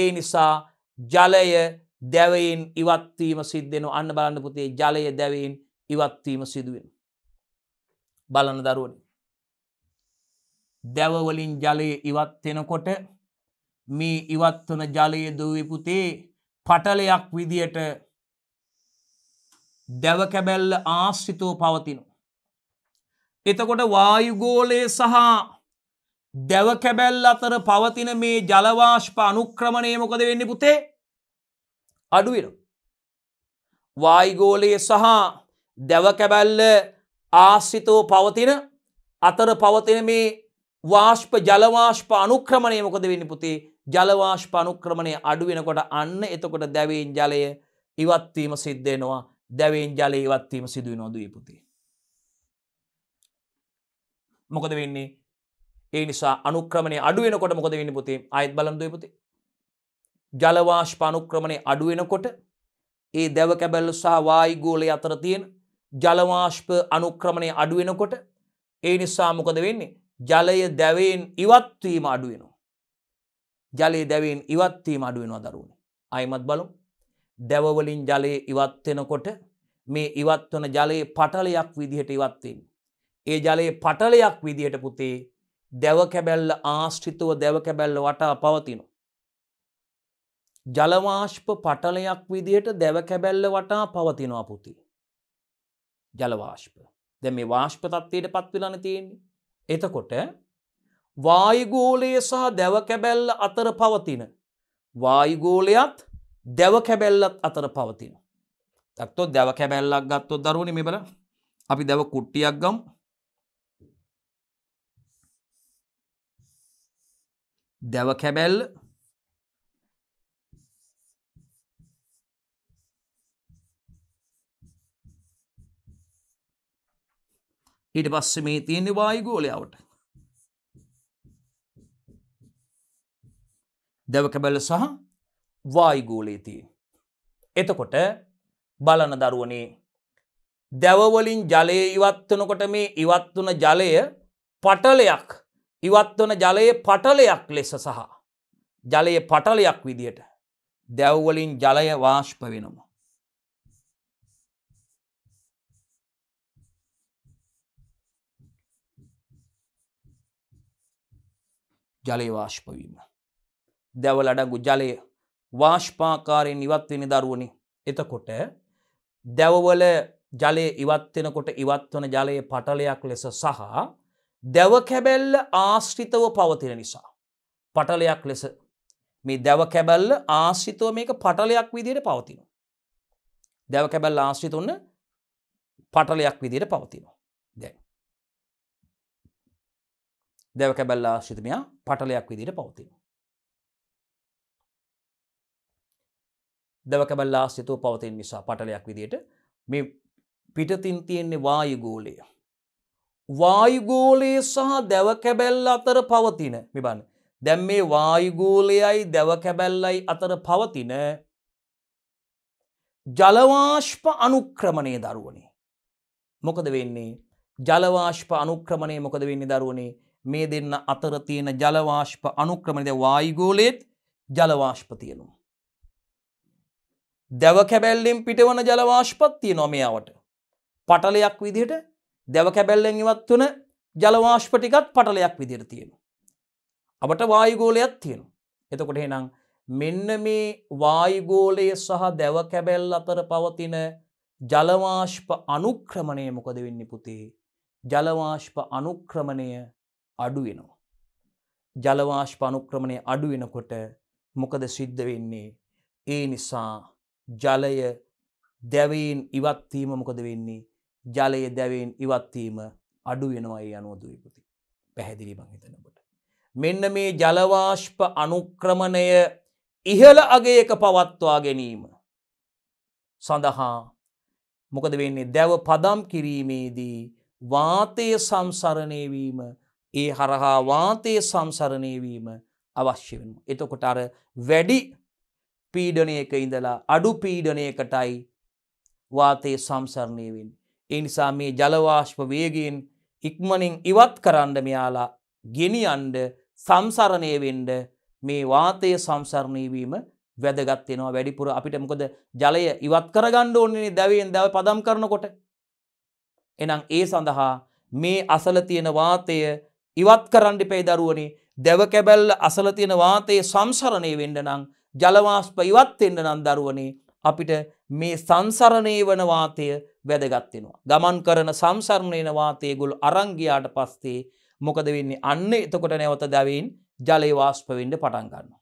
ඒ නිසා ජලය දැවයින් ඉවත්වීම සිද්ධෙන අන්න බලන්න පුතේ ජලය දැවයින් ඉවත්වීම සිදුවෙන්. බලන දරුවනි. දැවවලින් ජලය ඉවත්වෙනකොට මේ ඉවත්වන ජලය දවිපුතේ පටලයක් විදියට දැවකැබැල්ල ආශ්‍රිතෝ පවතිනවා. එතකොට වායුගෝලයේ සහ දැව කැබැල් අතර පවතින මේ ජලවාශ්ප අනුක්‍රමණය මොකද වෙන්න පුතේ අඩුවෙන. වායිගෝලයේ සහ දැව කැබැල්ල ආශ්‍රිතෝ පවතින අතර පවතින මේ වාශ්ප ජලවාශ්ප අනුක්‍රමණය මොකද වෙන්න පුතේ ජලවාශ්ප අනුක්‍රමණය අඩුවෙනකොට අන්න එතකොට දැවයෙන් ජලය ඉවත්වීම සිද්ධෙනවා දැවයෙන් ජලය ඉවත්වීම සිදුව නොදුවපුතේ. මොකද වෙන්නේ ඒ නිසා අනුක්‍රමණය අඩුවෙනකොට මොකද වෙන්න පුතේ ආයත් බලන්දුව පුතේ ජලවාශ් පනුක්‍රමණය අඩුවෙනකොට ඒ දැව කැබැල්ල සහ වායිගෝලය අතර තියෙන ජලවාශ්ප අනුක්‍රමණය අඩුවෙනකොට ඒ නිසා මොකද වෙන්නේ ජලය දැවෙන් ඉවත්වීම අඩුවෙනවා. ජලය දැවෙන් ඉවත්වීම අඩුවෙනවා දරුණ. අයමත් බලු දැවවලින් ජලය ඉවත්වෙනකොට මේ ඉවත්වන ජලයේ පටලයක් විදිහට ඉවත්වීම. ඒ ජලයේ පටලයක් විදියට පුතේ දැව කැබැල්ල ආශ්ඨිතව දැව කැබැල්ල වටා පවතිනු. ජලවාශ්ප පටලයක් විදියට දැව කැබැල්ල වටා පවතිනවා පුති. ජලවාශ්ප දැ මේ වාශ්පතත්වයට පත්වෙලන තියෙන්නේ. එතකොට වායගෝලයේ සහ දැව කැබැල්ල අතර පවතින. වායගෝලයත් දැව කැබැල්ලත් අතර පවතින. තක්තො දැව කැබැල්ලක් ගත්තොත් දරුණනි මෙබල අපි දැව කුට්ටියක් ගම් දැව කැබැල්ල ඊට පස්ස මේ තියෙන වායුගෝලයාවට දැව කැබැල්ල සහ වායුගෝලේ තිය. එතකොට බලන දරුවනේ දැවවලින් ජලය ඉවත්වනකොට මේ ඉවත්වන ජලය පටලයක් ඉවත්වන ජලයේ පටලයක් ලෙස සහ ජලයේ පටලයක් විදියට දැව්වලින් ජලය වාශ්ප වෙනවා. ජලය වාශ්පවීම. දැවල අඩගු ජලය වාශ්පාකාරයෙන් ඉවත්වෙන දරුවනි එතකොට දැවවල ජලය ඉවත්වෙනකොට ඉවත්වන ජලය පටලයක් ලෙස සහ දැවකැබැල්ල ආශ්‍රිතව පවතින නිසා. පටලයක් ලෙස මේ දැවකැබැල්ල ආශ්‍රිතව මේක පටලයක් විදියට පවතිනවා. දැවකැබැල් ආශ්‍රිත ඔන්න පටලයක් විදියට පවතිනවා. දැන්. දැවකැබැල් ආශ්‍රිතමයා පටලයක් විදියට පවතිනවා. දැවකැබැල් ආශ්‍රිතව පවතින නිසා පටලයක් විදියට මේ පිටතින් තියෙන්නේ වායුගෝලය වායුගෝලයේ සහ දැව කැබැල්ල අතර පවතින මෙබන්න දැම් මේ වායුගෝලයයි දැව කැබැල්ලයි අතර පවතින ජලවාශ්ප අනුක්‍රමණය දරුවනේ මොකද වෙන්නේ ජලවාශ්ප අනුක්‍රමණය මොකද වෙන්නේ දරුවනේ මේ දෙන්න අතර තියෙන ජලවාශ්ප අනුක්‍රමණයද වායුගෝලයේත් ජලවාශ්ප තියෙනු දැව කැබැල්ලෙන් පිටවන ජලවාශ්පත් තියෙනවා මෙයාවට පටලයක් විදිහට දැව කැබැල්ලෙන් ඉවත් වන ජලවාශ්පටිකත් පටලයක් විදිර තියෙනවා. අපට වායුගෝලයක් තියෙනවා. එතකොට එනම් මෙන්න මේ වායුගෝලය සහ දැව කැබැල් අතර පවතින ජලවාශ්ප අනුක්‍රමණය මොකද වෙන්න පුතේ ජලවාශ්ප අනුක්‍රමණය අඩුවෙනවා. ජලවාශ්ප අනුක්‍රමණය අඩුවෙනකොට මොකද සිද්ධ වෙන්නේ ඒ නිසා ජලය දැවීන් ඉවත්වීම මොකද වෙන්නේ ජලයේ දැවෙන් ඉවත්වීම අඩුවෙනවයි අනුවදුවපති පැහැදිලි බංහිතනකොට. මෙන්න මේ ජලවාශ්ප අනුක්‍රමණය ඉහළ අගේක පවත්වා ගැනීම සඳහා මොකද වෙන්නේ දැව පදම් කිරීමේදී වාතය සම්සරණයවීම ඒ හරහා වාතය සම්සරණයවීම අවශ්‍ය වෙන. එතකොට අර වැඩි පීඩනයක ඉඳලා අඩු පීඩනයකටයි වාතය සම්සරණයවෙන්නේ. ඒ නිසා මේ ජලවාශ්ප වේගයෙන් ඉක්මනින් ඉවත් කරන්න මෙයාලා ගෙනියන්ඩ සම්සරණය වෙන්ඩ මේ වාතය සම්සරණයවීම වැදගත්වෙනවා වැඩිපුර අපිට මොකද ජලය ඉවත් කරගණ්ඩ ඕන්නේ දැවෙන් දැව පදම් කරනකොට. එනම් ඒ සඳහා මේ අසල තියෙන වාතය ඉවත් කරන්ඩි පේ දරුවනේ දැව කැබැල්ල අසල තියෙන වාතයේ සම්සරණය වෙන්ඩ නම් ජලවාස්ප ඉවත් එෙන්ඩ නම් දරුවනේ අපිට මේ සංසරණය වන වාතය වැදගත් වෙනවා. ගමන් කරන සංසරණයන වාතය ගොල් අරංගියාට පස්සේ මොකද වෙන්නේ අන්න එතකොට නැවත දැවෙන් ජලය වාෂ්ප වෙන්න පටන් ගන්නවා.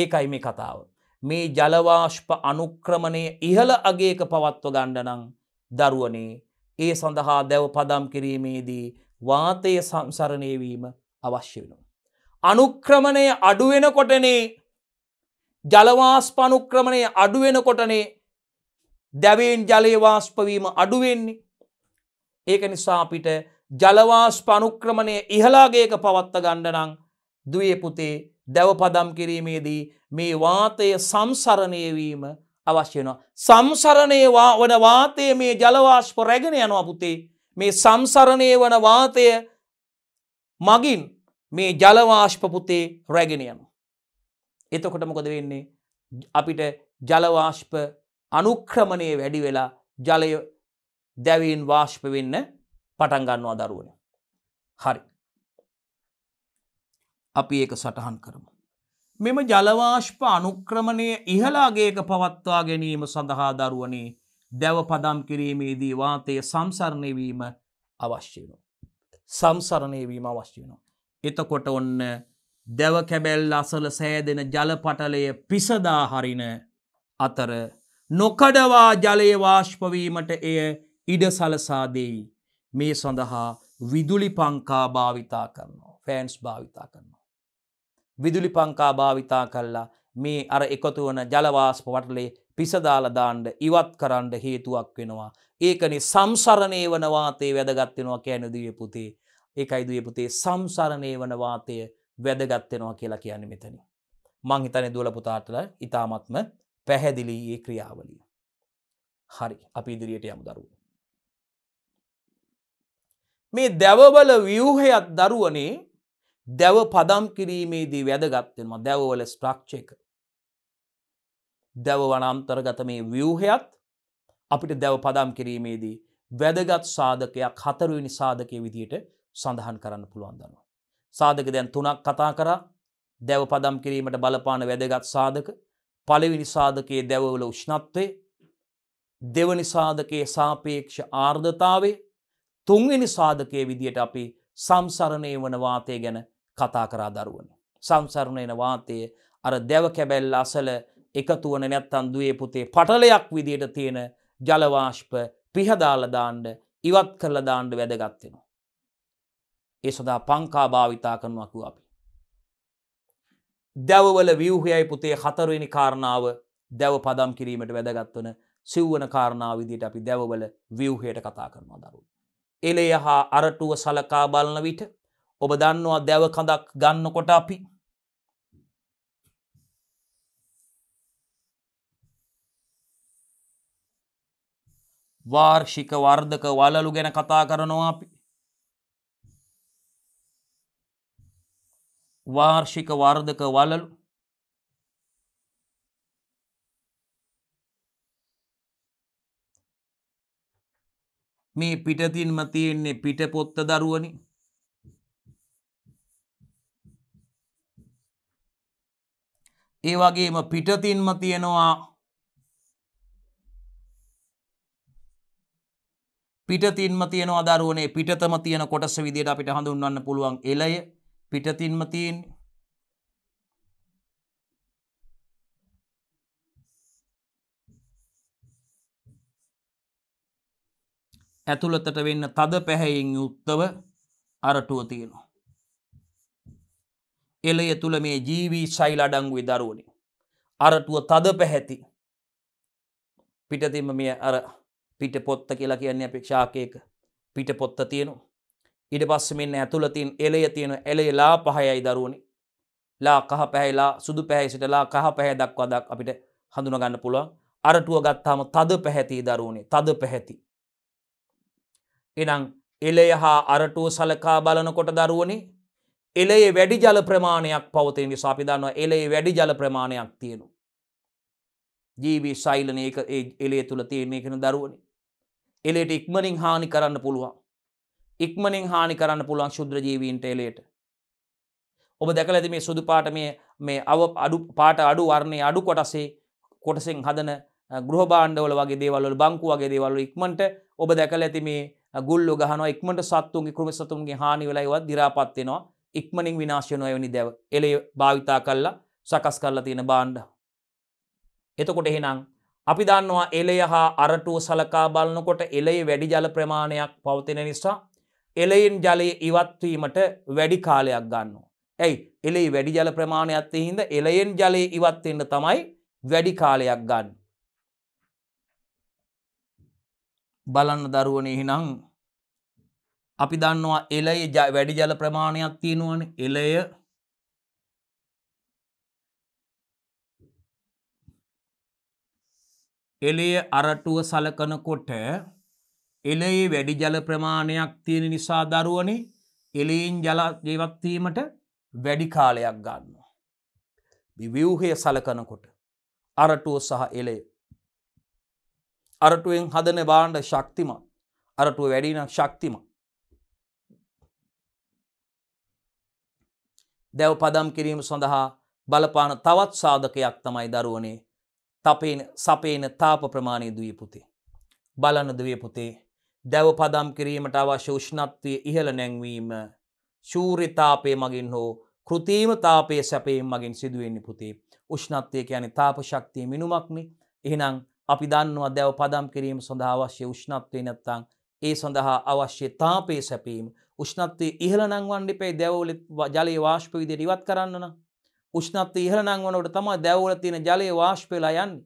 ඒකයි මේ කතාව. මේ ජල වාෂ්ප අනුක්‍රමණය ඉහළ අගයක පවත්ව ගන්න නම් දරුවනේ ඒ සඳහා දැව පදම් කිරීමේදී වාතය සංසරණය වීම අවශ්‍ය වෙනවා. අනුක්‍රමණය අඩු වෙනකොටනේ ජලවාස්පනුක්‍රමණය අඩුවෙනකොටනේ දැවෙන් ජලයවාස්පවීම අඩුවෙන්නේ. ඒක නිසා අපිට ජලවාස්පනුක්‍රමණය ඉහලාගේක පවත්ත ගණ්ඩනං දුවේ පුතේ දැවපදම් කිරීමේදී මේ වාතය සම්සරණයවීම අවශ්‍යනවා. සම්සරණයවා වන වාතය මේ ජලවාශ්ප රැගෙන යනවා පුතේ මේ සම්සරණය වන වාතය මගින් මේ ජලවාශ්පපුතේ රැගෙනයනු. එතකොට මොකද වෙන්නේ අපිට ජලවාශ්ප අනුක්‍රමණය වැඩි වෙලා ජලය දැවීන් වාශ්ප වෙන්න පටන්ගන්නවා දරුවන. හරි. අපි ඒක සටහන් කරමු. මෙම ජලවාශ්ප අනුක්‍රමණය ඉහලාගේක පවත්වා ගැනීම සඳහා දරුවනේ දැව පදම් කිරීමේදී වාතය සම්සරණයවීම අවශ්‍යනු. සම්සරණයවීම අවශ්‍යනු. එතකොට ඔන්න දැව කැබැල් අසල සෑදෙන ජලපටලය පිසදා හරින අතර නොකඩවා ජලය වාශ්පවීමට එය ඉඩ සලසාදෙයි මේ සඳහා විදුලි පංකා භාවිතා කරනවා ෆෑන්ස් භාවිතා කරනවා. විදුලි පංකා භාවිතා කල්ලා මේ අර එකතු වන ජලවාස්ප වටලේ පිසදාලදාණ්ඩ ඉවත් කරන්න හේතුවක් වෙනවා. ඒකනි සම්සරණය වනවාතේ වැදගත්වෙනවා කෑනදිය පුතේ ඒකයිදුය පුතේ සම්සරණය වනවාතය වැදගත්වෙනවා කියලා කියන්න මෙතනි. මං හිතන දුවල පුතාටල ඉතාමත්ම පැහැදිලී ඒ ක්‍රියාවලිය. හරි අපි ඉදිරියට යමු දරුව. මේ දැවබල ව්‍යූහයත් දරුවනේ දැව පදම් කිරීමේදී වැදගත්තෙන්ම දැවවල ස්ට්‍රක්්චක. දැව වනන්තරගත මේ ව්‍යූහයත් අපිට දැව පදම් කිරීමේදී වැදගත් සාධකයක් හතරුවනි සාධකය විදියට සඳහන් කරන්න පුළුවන්දනවා. සාධක දැන් තුනක් කතා කරා දැව පදම් කිරීමට බලපාන වැදගත් සාධක පළවෙනි සාධකයේ දැවවල උෂ්ණත්වය දෙවනි සාධකයේ සාපේක්ෂ ආර්ධතාවේ තුන්වෙනි සාධකයේ විදියට අපි සම්සරණය වන වාතය ගැන කතා කරා දරුවන. සංසරණයන වාතය අර දැව කැබැල් අසල එකතුවන නැත්තන් දුවේ පුතේ පටලයක් විදියට තියෙන ජලවාශ්ප පිහදාලදාණ්ඩ ඉවත් කරලදාණ්ඩ වැදගත්වෙනවා. ඒ සඳහා පංකා භාවිතා කරනවකු අපි. දැවවල වියවහයයි පුතේ හතරුවනි කාරණාව දැව පදම් කිරීමට වැදගත්වන සිව්වන කාරණාව විදිට අපි දැවවල වියවහයට කතා කරනවා දරු. එලේ හා අරටුව සලකා බලන විට ඔබ දන්නවා දැව කඳක් ගන්නකොට අපි වාර්ෂික වර්ධක වලලු ගැන කතා කරනවා අපි వార్షిక వారధక వాలలు මේ පිටතින්ම තියෙන්නේ පිට පොත්ත දරුවනි ඒ වගේම පිටතින්ම තියෙනවා පිටතින්ම තියෙනවා දරුවනේ පිටතම තියෙන කොටස විදියට අපිට හඳුන්වන්න පුළුවන් එලය පිටතින්ම තියෙන්නේ ඇතුළතට වෙන්න තද පැහැයෙන් යුත්තව අරටුව තියෙනවා. එලය තුළ මේ ජීවී ශයිල අඩංගුවේ දරුවනි. අරටුව තද පැහැති පිටතිම මේ අර පිට පොත්ත කියලා කියන්නේ අපේ ශාකයක පිට පොත්ත තියෙනවා. ඉඩ පස්ස මෙන්න ඇතුළතින් එලය තියෙන එලේලා පහයයි දරුවනි ලා කහ පැහැලා සුදු පැහැයි සිටලා කහ පැහැ දක්වදක් අපිට හඳුනගන්න පුළුවන් අරටුව ගත්තාම තද පැහැති දරුවනේ තද පැහැති. එනම් එලය හා අරටුව සලකා බලනකොට දරුවනි එලයේ වැඩි ජල ප්‍රමාණයක් පවතය නිසා පිදන්නවා එලේ වැඩි ජල ප්‍රමාණයක් තියෙනු. ජීවී සෛලනයක එලේ තුළ තියන්නේ කෙන දරුවනි. එලේට ඉක්මනින් හානි කරන්න පුළුවන්. ඉක්මනින් හානි කරන්න පුළුවන් ශුද්‍ර ජීවීන්ට එලයට. ඔබ දැකල ඇති මේ සුදු පාට මේ මේ අව අඩු පාට අඩු වර්ණය අඩු කොටසේ කොටසෙන් හදන ගෘහබාණ්ඩවල වගේ දේවල්වල බංකු වගේ දේවල්ල ඉක්මට ඔබ දැකල ඇති මේ ගුල්ල ගහන ඉක්මට සත්තුන්ගේ කෘම සතුන්ගේ හානිවලයිවත් දිරාපත්වෙනවා ඉක්මනින් විනාශයනොයවැනි දැව එලේ භාවිතා කල්ලා සකස් කරලා තියෙන බාණ්ඩ. එතකොට එහෙනම් අපි දන්නවා එලය හා අරටුව සලකා බලනකොට එලේ වැඩි ජල ප්‍රමාණයක් පවතින නිසා එලයින් ජලය ඉවත්වීමට වැඩි කාලයක් ගන්නවා. ඇයි එලෙයි වැඩි ජල ප්‍රමාණයක්ත්තේ හින්ද එලයෙන් ජලය ඉවත්වෙන්න තමයි වැඩි කාලයක් ගන්න. බලන්න දරුවන එහිනම් අපි දන්නවා එලයි වැඩි ජල ප්‍රමාණයක් තියෙනවන එලය එලය අරටුව සලකනකොට එලයේ වැඩි ජල ප්‍රමාණයක් තියෙන නිසා දරුවනේ එලයෙන් ජල ජීවත්වීමට වැඩි කාලයක් ගන්නවා. විව්හය සලකනකොට අරටුව සහ එලය. අරටුවෙන් හදන බාණ්ඩ ශක්තිම අරටුව වැඩින ශක්තිම. දැව් පදම් කිරීම සඳහා බලපාන තවත් සාධකයක් තමයි දරුවනේ තපේන සපේන තාප ප්‍රමාණය දුවපුතේ. බලන්න දුවපුතේ දැව පදම් කිරීමට අවශ්‍ය උෂ්ණත්වය ඉහළ නැංවීම ශූරිතාපය මගින් හෝ කෘතිීම තාපය සැපයෙන් මගින් සිදුවෙන්නේ පුතේ උෂ්ණත්වය යන තාප ශක්තිය මිනුමක්නි එහිනම් අපි දන්නවා දැව පදම් කිරීම සඳහා අවශ්‍ය උෂ්ණත්වය නැත්තං ඒ සඳහා අවශ්‍ය තාපය සැපීම උෂ්ණත්වය ඉහළ නංවන්ඩිපේ දැවල ජලය වාශ්පවිදි රිවත් කරන්නන උෂ්ණත්ව ඉහළ නංවනට තම දැවල තියෙන ජලය වාශ්පෙලා යන්න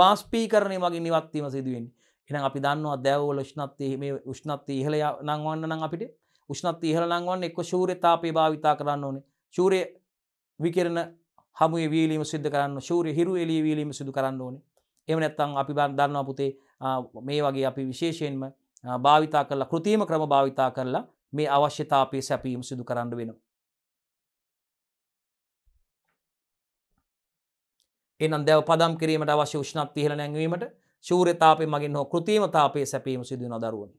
වාස්පී කරණය මගින් නිවත්වීම සිදුවෙන්නේ එන අපි දන්න අදෑවෝල ෂ්නත්ති මේ උෂ්නත්ති ඉහල නංවන්න නම් අපිට උෂ්නත්ති ඉහල නංවන්න එක්ක ශූරතාපය භාවිතා කරන්න ඕනේ ශූරය විකරණ හමුව වීලීම සිද්ධ කරන්න ශූරය හිරු එලි වීලීම සිදු කරන්න ඕනේ එම නැත්තං අපි බන් දන්නවා පුතේ මේ වගේ අපි විශේෂයෙන්ම භාවිතා කරලා කෘතිීම ක්‍රම භාවිතා කරලා මේ අවශ්‍යතාපය සැපීම සිදු කරන්න වෙනවා. එනම් දැව පදම් කිරීමට අවශ්‍ය ෂ්නත් තිහල නැංවීමට ශූරතාපය මගින් හෝ කෘතිීමතාපේ සැපීම සිදුවන දරුවනි.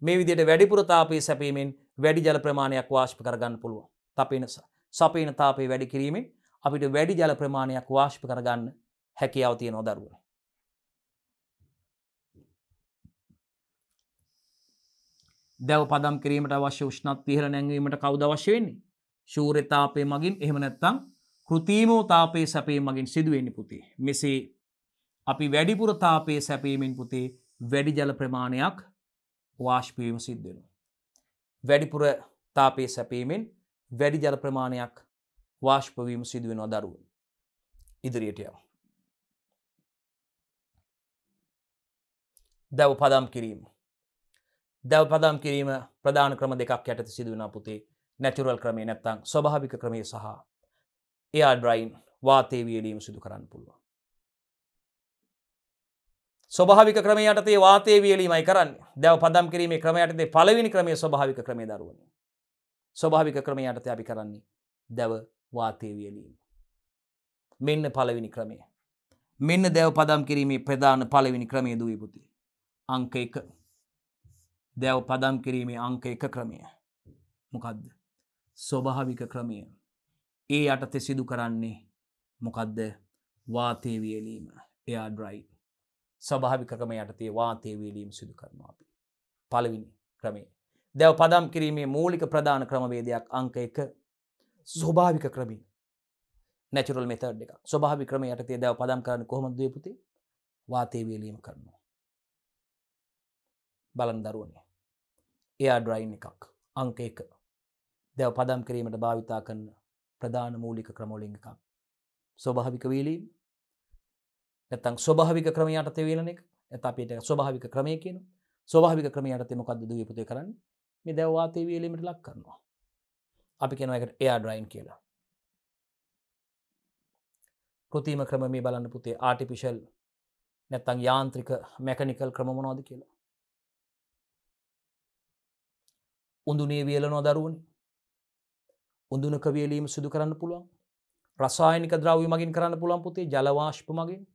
මේ විදියට වැඩිපුරතාපයේ සැපීමෙන් වැඩි ජල ප්‍රමාණයක් වාශ්ප කරගන්න පුළුව තපෙනස සපේන තාපේ වැඩි කිරීමෙන් අපිට වැඩි ජල ප්‍රමාණයක් වාශ්ප කරගන්න හැකියාව තියෙන නොදරුවන. දැව පදම් කිරීමට අවශ්‍ය උෂ්ණත් පිහර නැංවීමට කවද අවශ්‍ය වෙන්නේ ශූරතාපය මගින් එහෙම නැත්තං කෘතිීමෝ තාපේ සැපේ මගින් සිදුවෙන්නි පුති මෙසේ අපි වැඩිපුර තාපයේ සැපීමෙන් පුතේ වැඩි ජල ප්‍රමාණයක් වාශ්පීම සිද්ධ වෙනවා. වැඩිපුර තාපයේ සැපීමෙන් වැඩි ජල ප්‍රමාණයක් වාශ්පවීම සිදුවෙනවා දරුවන්. ඉදිරියට යව. දැව පදම් කිරීම. දැව පදම් කිරීම ප්‍රධාන ක්‍රම දෙකක් යටත සිදුවෙන පුතේ නැචුරල් ක්‍රමේ නැත්තං ස්වභාවික ක්‍රමේ සහ එයා ඩ්‍රයින් වාතේ වියලීම සිදු කරන්න පුළුව. ස්වභාවික ක්‍රමයටතේ වාතය වියලීමයි කරන්න දැව පදම් කිරීමේ ක්‍රමයටතේ පලවිනි ක්‍රමය ස්වභාවික ක්‍රමය දරුවන. ස්වභාවික ක්‍රමයටත අපි කරන්නේ දැව වාතය වියලීම. මෙන්න පලවිනි ක්‍රමය. මෙන්න දැව පදම් කිරීමේ ප්‍රධාන පලවිනි ක්‍රමය දූවිපුති. අංක එක දැව පදම් කිරීමේ අංක එක ක්‍රමය. මොකදද. ස්වභාවික ක්‍රමය. ඒ අටතෙ සිදු කරන්නේ මොකදද වාතය වියලීම එයා ඩ්‍රයි්. ස්වභාවි ක්‍රම යටතේ වාතය වේලීම් සිදු කරනවා අපි. පළවෙනි ක්‍රමේ. දැව පදම් කිරීමේ මූලික ප්‍රධාන ක්‍රමවේදයක් අංක එක ස්වභාවික ක්‍රමී නැචුරල් මෙතඩ් එක ස්වභාවි ක්‍රම යටතේ දැව පදම් කරන්න කොහොමදේ පුති වාතය වේලීම කරනවා. බලන් දරුවනේ. එයා ඩ්‍රයින් එකක් අංක එක දැව පදම් කිරීමට භාවිතා කරන්න ප්‍රධාන මූලික ක්‍රමෝලිං එකක් ස්වභාවික වේලීම් නැත්තම් ස්වභාවික ක්‍රමයට තේවිලන එක නැත්නම් අපි ඒක ස්වභාවික ක්‍රමය කියනවා. ස්වභාවික ක්‍රමයට තේ මොකද්ද දුවේ පුතේ කරන්නේ? මේ දැව වාතයේ වේලීමට ලක් කරනවා. අපි කියනවා ඒකට එයා ඩ්‍රයින් කියලා. කෘතිම ක්‍රම මේ බලන්න පුතේ ආටිෆිෂල් නැත්තම් යාන්ත්‍රික මෙකැනිකල් ක්‍රම මොනවද කියලා. උඳුනේ වියලනවා දරුවනේ. උඳුනක වියලීම සිදු කරන්න පුළුවන්. රසායනික ද්‍රව්‍ය මගින් කරන්න පුළුවන් පුතේ ජලවාෂ්ප මගින්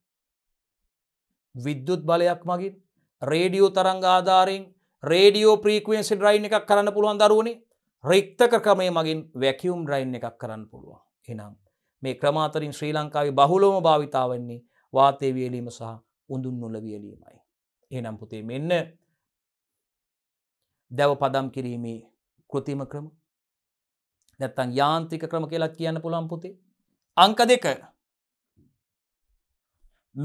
විද්‍යුත් බලයක් මගින් රේඩියෝ තරංග ආධාරෙන් රේඩියෝ ප්‍රීකවෙන්සි ඩ්‍රයින් එකක් කරන්න පුළුවන් දරුවනේ රික්තක ක්‍රමය මගින් වැැකියුම් ඩ්‍රයින් එකක් කරන්න පුළුවන් එනම් මේ ක්‍රමාතරින් ශ්‍රී ලංකාවේ බහුලෝම භාවිතාවන්නේ වාතය වියලීම සහ උඳුන් නොල වියලීමයි. එනම් පුතේ මෙන්න දැව පදම් කිරීමේ කෘතිම ක්‍රම නැත්තන් යාන්ත්‍රික ක්‍රම කියලක් කියන්න පුළන් පුතේ. අංක දෙක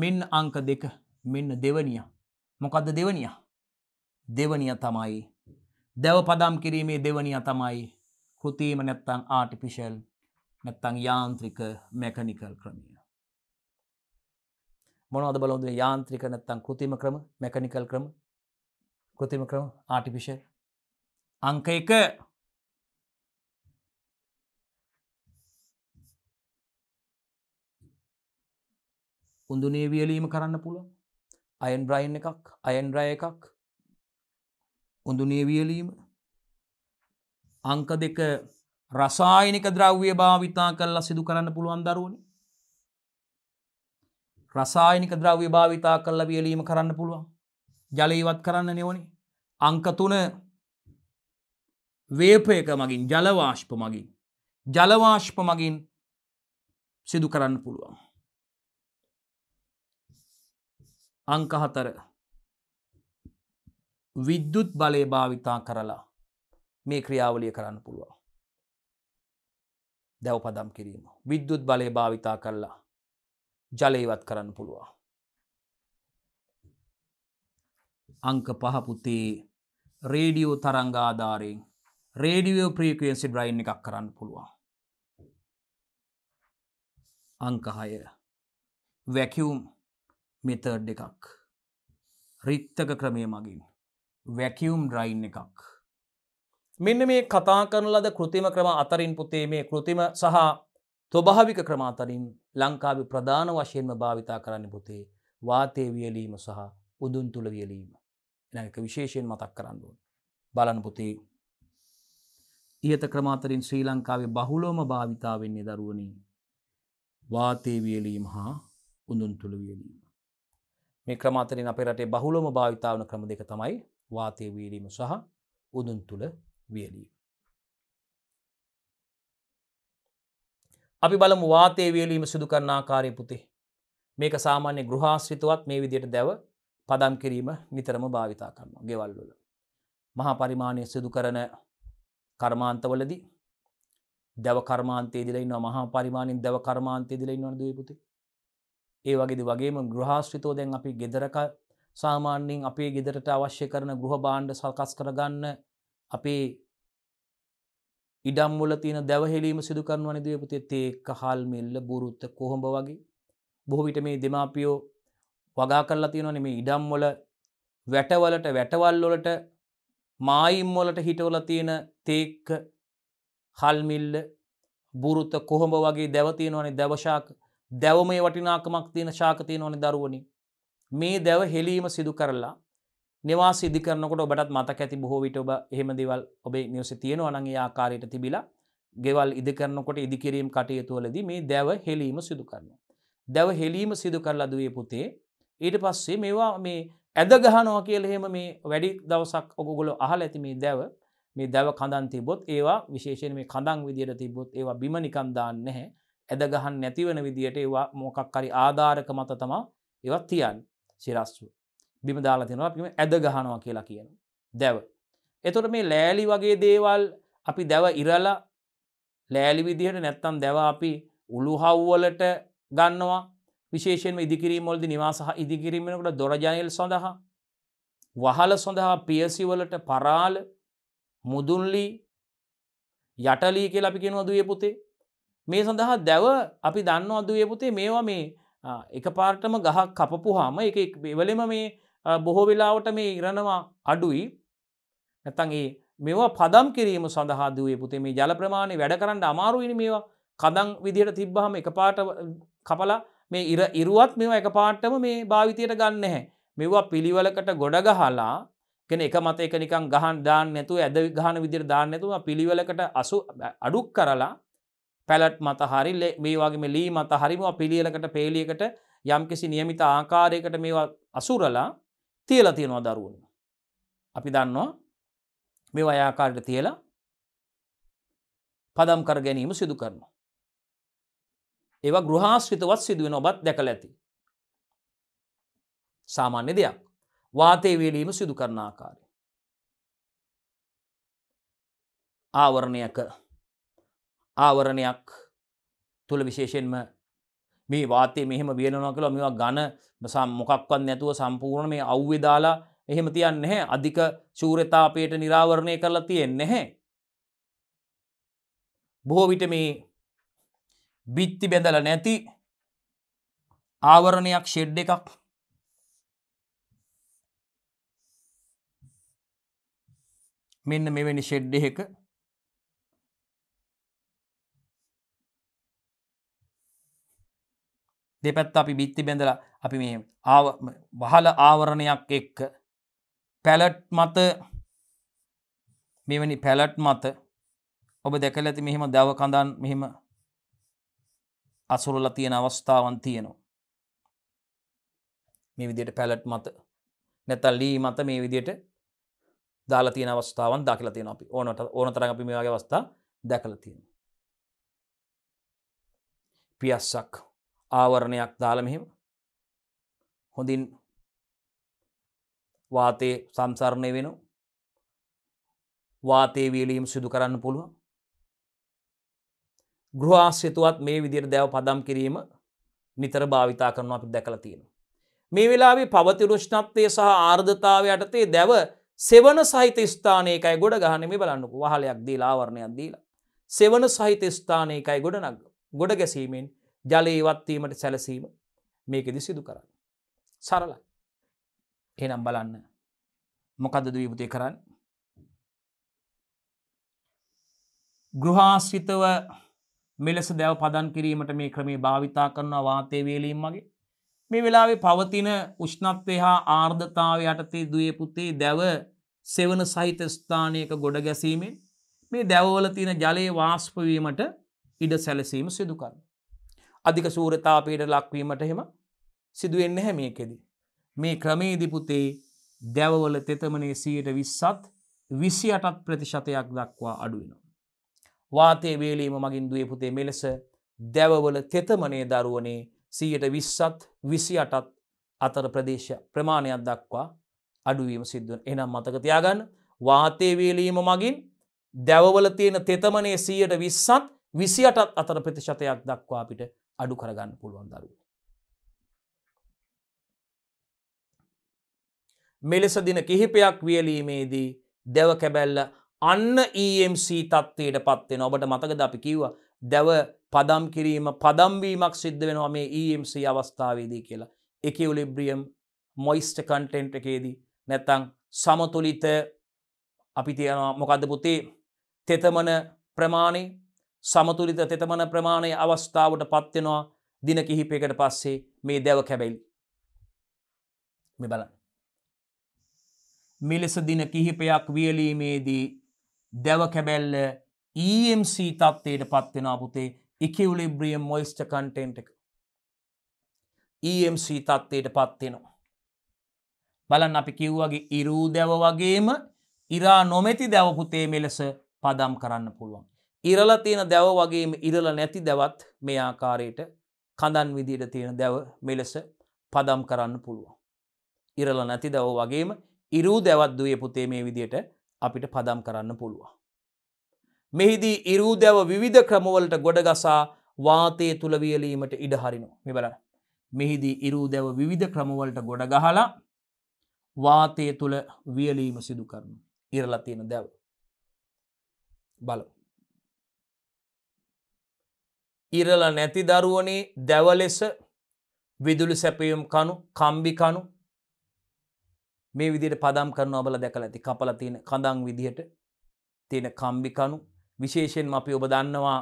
මෙන්න අංක දෙක මෙන්න දෙවනිය මොකක්ද දෙවනිය දෙවනිය තමයි දැව පදම් කිරීමේ දෙවනිය තමයි කෘතිීම නැත්තං ආටිපිශල් නැත්තං යාන්ත්‍රික මැකනිකල් ක්‍රමිය මොනවද බලොද යාන්ත්‍රික නැත්තං කෘතිම ක්‍රම මැකනිකල් ක්‍රම කෘතිම ක්‍රම ආටිපිශල් අංක එක උඳුනේ වියලීම කරන්න පුළුවන් අයන්බ්‍රයින් එකක් අයන්රය එකක් උඳුනේ වියලීම අංක දෙක රසායනික ද්‍රව්‍ය භාවිතා කරලා සිදු කරන්න පුළුවන් දරුවනි රසායනික ද්‍රව්‍ය භාවිතා කරලා වියලීම කරන්න පුළුවන් ජලීවත් කරන්න නෙවනි අංක තුන වේපයක මගින් ජලවාශ්ප මගින් ජලවාශ්ප මගින් සිදු කරන්න පුළුවන් අංකහතර විද්දුත් බලය භාවිතා කරලා මේ ක්‍රියාවලිය කරන්න පුළුවන් දැව් පදම් කිරීම විද්දුත් බලය භාවිතා කරලා ජලේවත් කරන්න පුළුවන් අංක පහපුතේ රේඩියෝ තරංගාධාරයෙන් රේඩියෝ ප්‍රීකවෙන්සි ්‍රයින් එකක් කරන්න පුළුවන් අංකහය වැැකියුම් මෙතර්ඩ් එකක් රිත්තක ක්‍රමය මගින් වැැකියුම් රයින් එකක් මෙන්න මේ කතා කරන ලද කෘතිම ක්‍රම අතරින් පුතේ මේ කෘතිම සහ තොභාවික ක්‍රම අතරින් ලංකාව ප්‍රධාන වශයෙන්ම භාවිතා කරන්න පුතේ වාතය වියලීම සහ උදුන් තුළ වියලීම එනක විශේෂයෙන් මතක් කරන්නුවන් බලන පුතේ ඉහත ක්‍රමාතරින් ශ්‍රී ලංකාවේ බහුලෝම භාවිතාවෙන්නේ දරුවනී වාතේ වියලීම හා උඳුන් තුළ වියලීම මේ ක්‍රමතරින් අපේ රටේ බහුලොම භාවිතාවන ක්‍රම දෙක තමයි වාතය වීලීම සහ උදුන් තුළ වියලීම. අපි බලමු වාතය වියලීම සිදුකරන්න ආකාරය පුතේ මේක සාමාන්‍ය ගෘහාශ්‍රිතවත් මේ විදියට දැව පදම් කිරීම නිතරම භාවිතා කරනවා ගෙවල්වල. මහා පරිමාණය සිදු කරන කර්මාන්තවලදී දැව කර්මාන්තය දිලයින්නවා මහා පරිමාණින් දැව කර්මාන්තය දිලයින්නවා දීපුති ඒ වගේද වගේම ගෘහාශ්‍රිතෝ දැන් අපි ගෙදරක සාමාන්‍යයෙන් අපේ ගෙදරට අවශ්‍ය කරන ගෘහ බාණ්ඩ සල්කස් කරගන්න අපේ ඉඩම්මුල තියෙන දැවහෙලීම සිදු කරනවනි දයපුතේ තේක්ක හල් මෙල්ල බුරුත්ත කොහොඹ වගේ බොහෝ විට මේ දෙමාපියෝ වගා කරලා තියෙනවනේ මේ ඉඩම්වල වැටවලට වැටවල් වලට මායිම් වලට හිටවල තියෙන තේක්ක හල්මිල්ල බුරුත කොහොඹ වගේ දැව තියෙනවනේ දවශාක දැව මේ වටිනාකමක් තියෙන ශාක තියෙන ඕනි දරුවනි මේ දැව හෙලීම සිදු කරලා නිවා සිදි කරනකොට ඔබටත් මතක ඇති බොහෝ විට ඔබ එහෙම දෙවල් ඔබේ නිවස තියෙනවා නම් ඒ ආකාරයට තිබිලා ගෙවල් ඉදි කරනකොට ඉදිකිරීම් කටයුතුවලදී මේ දැව හෙලීම සිදු කරනවා. දැව හෙලීම සිදු කරලා දුවේ පුතේ ඊට පස්සේ මේවා මේ ඇද ගහනවා කියලා එහෙම මේ වැඩි දවසක් ඔගොල්ලෝ අහලා ඇති මේ දැව මේ දැව කඳන් තිබොත් ඒවා විශේෂයෙන් මේ කඳන් විදියට තිබොත් ඒවා බිම නිකන් දාන්නේ නැහැ. ඇද ගහන් නැතිවන විදියට ඒවා මොකක්කරි ආධාරක මත තමා ඒවත් තියන් සිරස්ව බිම දාලා තිනවා පිම ඇද ගහනවා කියලා කියන දැව එතොට මේ ලෑලි වගේ දේවල් අපි දැව ඉරලා ලෑලි විදිහට නැත්තම් දැව අපි උළු හව්වලට ගන්නවා විශේෂෙන් ඉදිකිරීමොල්ද නිවාසහ ඉදිකිරීමෙනකට දොරජනල් සඳහා වහල සඳහා පියසිවලට පරාල මුදුන්ලී යටලී කෙලපි කෙනවා දුව පුතේ මේ සඳහා දැව අපි දන්න අදුවේ පුතේ මේවා මේ එක පාර්ටම ගහක් කපපුහාම එක වෙවලෙම මේ බොහෝ වෙලාවට මේ ඉරණවා අඩුයි නැතන් ඒ මෙවා පදම් කිරීම සඳහා දුවේ පුතේ මේ ජල ප්‍රමාණය වැඩ කරන්න අමාරුවනි මේවා කදං විදිහට තිබ්බහම එක පාට කපලා මේ ඉර ඉරුවත් මෙවා එක පාට්ටම මේ භාවිතයට ගන්න හැ මෙවා පිළිවලකට ගොඩගහලා කෙන එක මත එක නිකන් ගහන් දාන්න නැතු ඇද ගහන විදිර දාන්න නැතුව පිළිවලකට අසු අඩුක් කරලා පැලට් මත හරි මේ වගේ ලී මත හරිම පිළියලකට පේලියකට යම්කිසි නියමිත ආකාරයකට මේවා අසුරලා තියලා තියෙනවා දරුවන්. අපි දන්නවා මේ වයාකාරයට තියලා පදම් කර ගැනීම සිදු කරනවා. ඒවා ගෘහාශ්‍රිතවත් සිදුවෙන ඔබත් දැකල ඇති. සාමාන්‍ය දෙයක් වාතය වේලීම සිදු කරන ආකාරය. ආවරණයක ආවරණයක් තුළ විශේෂෙන්ම මේ වාතය මෙහෙම වියලනවා කළ මෙවා ගණ සම් මොකක්වත් නැතුව සම්පූර්ණ මේ අව්‍යදාලා එහෙම තියන්න හැ අධික ශූරතාපයට නිරාවරණය කරලා තියෙන් නැහැ. බොහෝ විට මේ බිත්ති බැඳල නැති ආවරණයක් ෂෙඩ් එකක් මෙන්න මෙවැනි ෂෙඩ්ඩ එක දෙපැත් අපි බිත්ති බැඳල අපි මේ වහල ආවරණයක් එක්ක පැලට් මත මෙවැනි පැලට් මත ඔබ දැකල ඇති මෙහෙම දව කඳන් මෙහෙම අසුරල තියෙන අවස්ථාවන් තියෙනවා මේ විදියට පැලට් මත නැතල් ලී මත මේ විදියට දාලා තියෙන අවස්ථාවන් දකිලා තියෙන අපි ඕනට ඕන තරඟ අපි මේ වගේ අවස්ථා දැකලා තියෙන පියස්සක් ආවරණයක් දාල මෙහෙම හොඳින් වාතයේ සම්සරණය වෙන වාතේ වීලීම් සිදු කරන්න පුළුව ගෘහාස්්‍යතුවත් මේ විදිර දැව පදම් කිරීම නිතර භාවිතා කරන අපි දැකල තියෙන. මේ වෙලාවේ පවතිරුෂ්ණත්වය සහ ආර්ධතාව යටතේ දැව සෙවන සහිත ස්ථානයකයි ගොඩ ගහනෙමි බලන්නකු වහලයක් දීලාවරණයක් දීලා. සෙවන සහිත ස්ථානයකයි ගොඩනක් ගොඩ ගැසීමෙන් ජලය ඉවත්වීමට සැලසීම මේකෙදි සිදු කරන්න. සරලයි. එනම් බලන්න මොකදද වීපතය කරන්න. ගෘහාශ්‍රිතව මෙලෙස දැව පදන් කිරීමට මේ ක්‍රමේ භාවිතා කරනවා වාතය වේලීම් වගේ මේ වෙලාවේ පවතින උෂ්ණත්වය හා ආර්ධතාව යටතේ දේ පුතේ දැව සෙවන සහිත ස්ථානයක ගොඩ ගැසීමෙන් මේ දැවවල තියෙන ජලයේ වාස්පවීමට ඉඩ සැලසීම සිදුකරන්න. අධික සූරතාපයට ලක්වීමට හෙම සිදුවෙන්න හැ මේකෙද. මේ ක්‍රමේදිපුතේ දැවවල තෙතමනේ සීයට විස්සත් විසි අටත් ප්‍රතිශතයක් දක්වා අඩුවෙනවා. වාතේ වේලීම මගින් දුවේ පුතේ මෙලෙස දැවවල තෙතමනේ දරුවනේ සීයට විස්සත් විසි අටත් අතර ප්‍රදේශ ප්‍රමාණයක් දක්වා අඩුවීම සිද්ධුවන් එනම් මතකතියාගන්න වාතේ වේලීම මගින් දැවවල තියෙන තෙතමනේ සීයට විස්සත් විසියටත් අතර ප්‍රතිශතයක් දක්වා අපිට අඩු කරගන්න පුළුවන් දරුව. මෙලෙස දින කිහිපයක් වියලීමේදී දැව කැබැල්ල අන්න EMC තත්වයට පත්වෙන ඔබට මතකද අපි කිව්ව දැව පදම් කිරීම පදම්වීමක් සිද්ධ වෙනවා මේ EMC අවස්ථාවේදී කියලා එක උලිබ්‍රියම් මොයිස්ට කන්ටෙන්ට් එකේදී නැත්තං සමතුලිත අපි තියනවා මොකද පුතේ තෙතමන ප්‍රමාණය සමතුලිත තෙතමන ප්‍රමාණය අවස්ථාවට පත්වෙනවා දින කිහිපයකට පස්සේ මේ දැව කැබැයිලි. මෙ බලන්න. මෙලෙස දින කිහිපයක් වියලීමේදී දැව කැබැල්ල EMC තත්වයට පත්වෙන පුතේ එකවුලිබ්‍රියම් මොයිස්ට කන්ටෙන්ට් එක. EMC තත්වයට පත්වෙනවා. බලන් අපි කිව්වගේ ඉරූ දැව වගේම ඉරා නොමැති දැවපුතේ මෙලෙස පදම් කරන්න පුළුවන්. ඉරල තියෙන දැව වගේම ඉරල නැති දැවත් මේ ආකාරයට කඳන් විදියට තියෙන දැව මෙලෙස පදම් කරන්න පුළුවන්. ඉරල නැති දැව වගේම ඉරූ දැවත් දුවේ පුතේ මේ විදියට අපිට පදම් කරන්න පුළුවන්. මෙහිදී ඉරූ දැව විවිධ ක්‍රමවලට ගොඩගසා වාතය තුළවියලීමට ඉඩහරිනු මෙබලන. මෙහිදී ඉරූ දැව විධ ක්‍රමවලට ගොඩගහලා වාතය තුළ වියලීම සිදු කරනු ඉරලතියෙන දැව. බලමු. ඉරල නැති දරුවනේ දැව ලෙස විදුලි සැපයුම් කණු කම්බිකණු මේ විදිට පදම් කරන ඔබල දැකල ඇති කපල තියෙන කඳං විදිහට තියෙන කම්බිකණු විශේෂයෙන් අපි ඔබ දන්නවා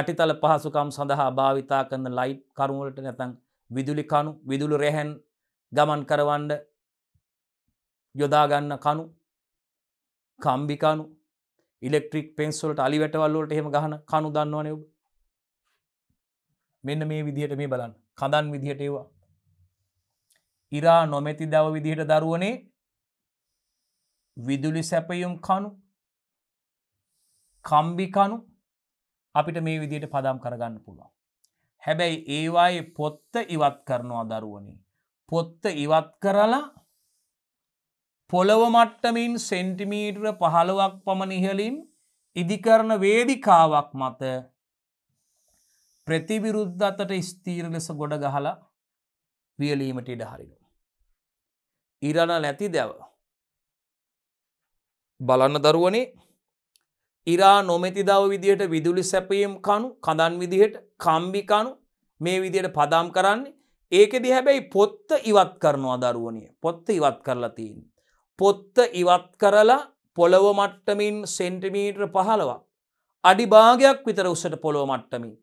යටිතල පහසුකම් සඳහා භාවිතා කරන ලයි් කරුවලට නැතන් විදුලි කණු විදුලු රැහැන් ගමන් කරවන්ඩ යොදාගන්න කණු කම්බිකණු ඉලෙක්ට්‍රික් පෙන්සුලට අලිවැටවල්ලට හෙම ගහන කණු දන්නවනේ ඔබ මෙන්න මේ විදිහට මේ බලන්න කඳන් විදිහට ඒවා ඉරා නොමැති දව විදිහට දරුවනේ විදුලි සැපයුම් කණු කම්බිකණු අපිට මේ විදියට පදම් කරගන්න පුළුවන් හැබැයි ඒවායේ පොත්ත ඉවත් කරනවා දරුවනේ පොත්ත ඉවත් කරලා පොළොව මට්ටමින් සෙන්ටිමීටර පහළුවක් පමණ ඉහලින් ඉදිකරන වේදිකාවක් මත ප්‍රතිවිරුද්ධ අතට ස්තීර ලෙස ගොඩ ගහලා වියලීමට ඉඩ හරිනු. ඉරණ නැති දැව. බලන්න දරුවනේ ඉරා නොමැති දව විදියට විදුලි සැපයම් කණු කඳන් විදිහට කම්බිකණු මේ විදියට පදාම් කරන්නේ ඒකෙදි හැබැයි පොත්ත ඉවත් කරනවා දරුවනිය පොත්ත ඉවත් කරලා තියෙන්. පොත්ත ඉවත් කරලා පොළොව මට්ටමින් සෙන්ටිමීට්‍ර පහළවක් අඩිභාගයක් විතර උසට පොළොව මට්ටමින්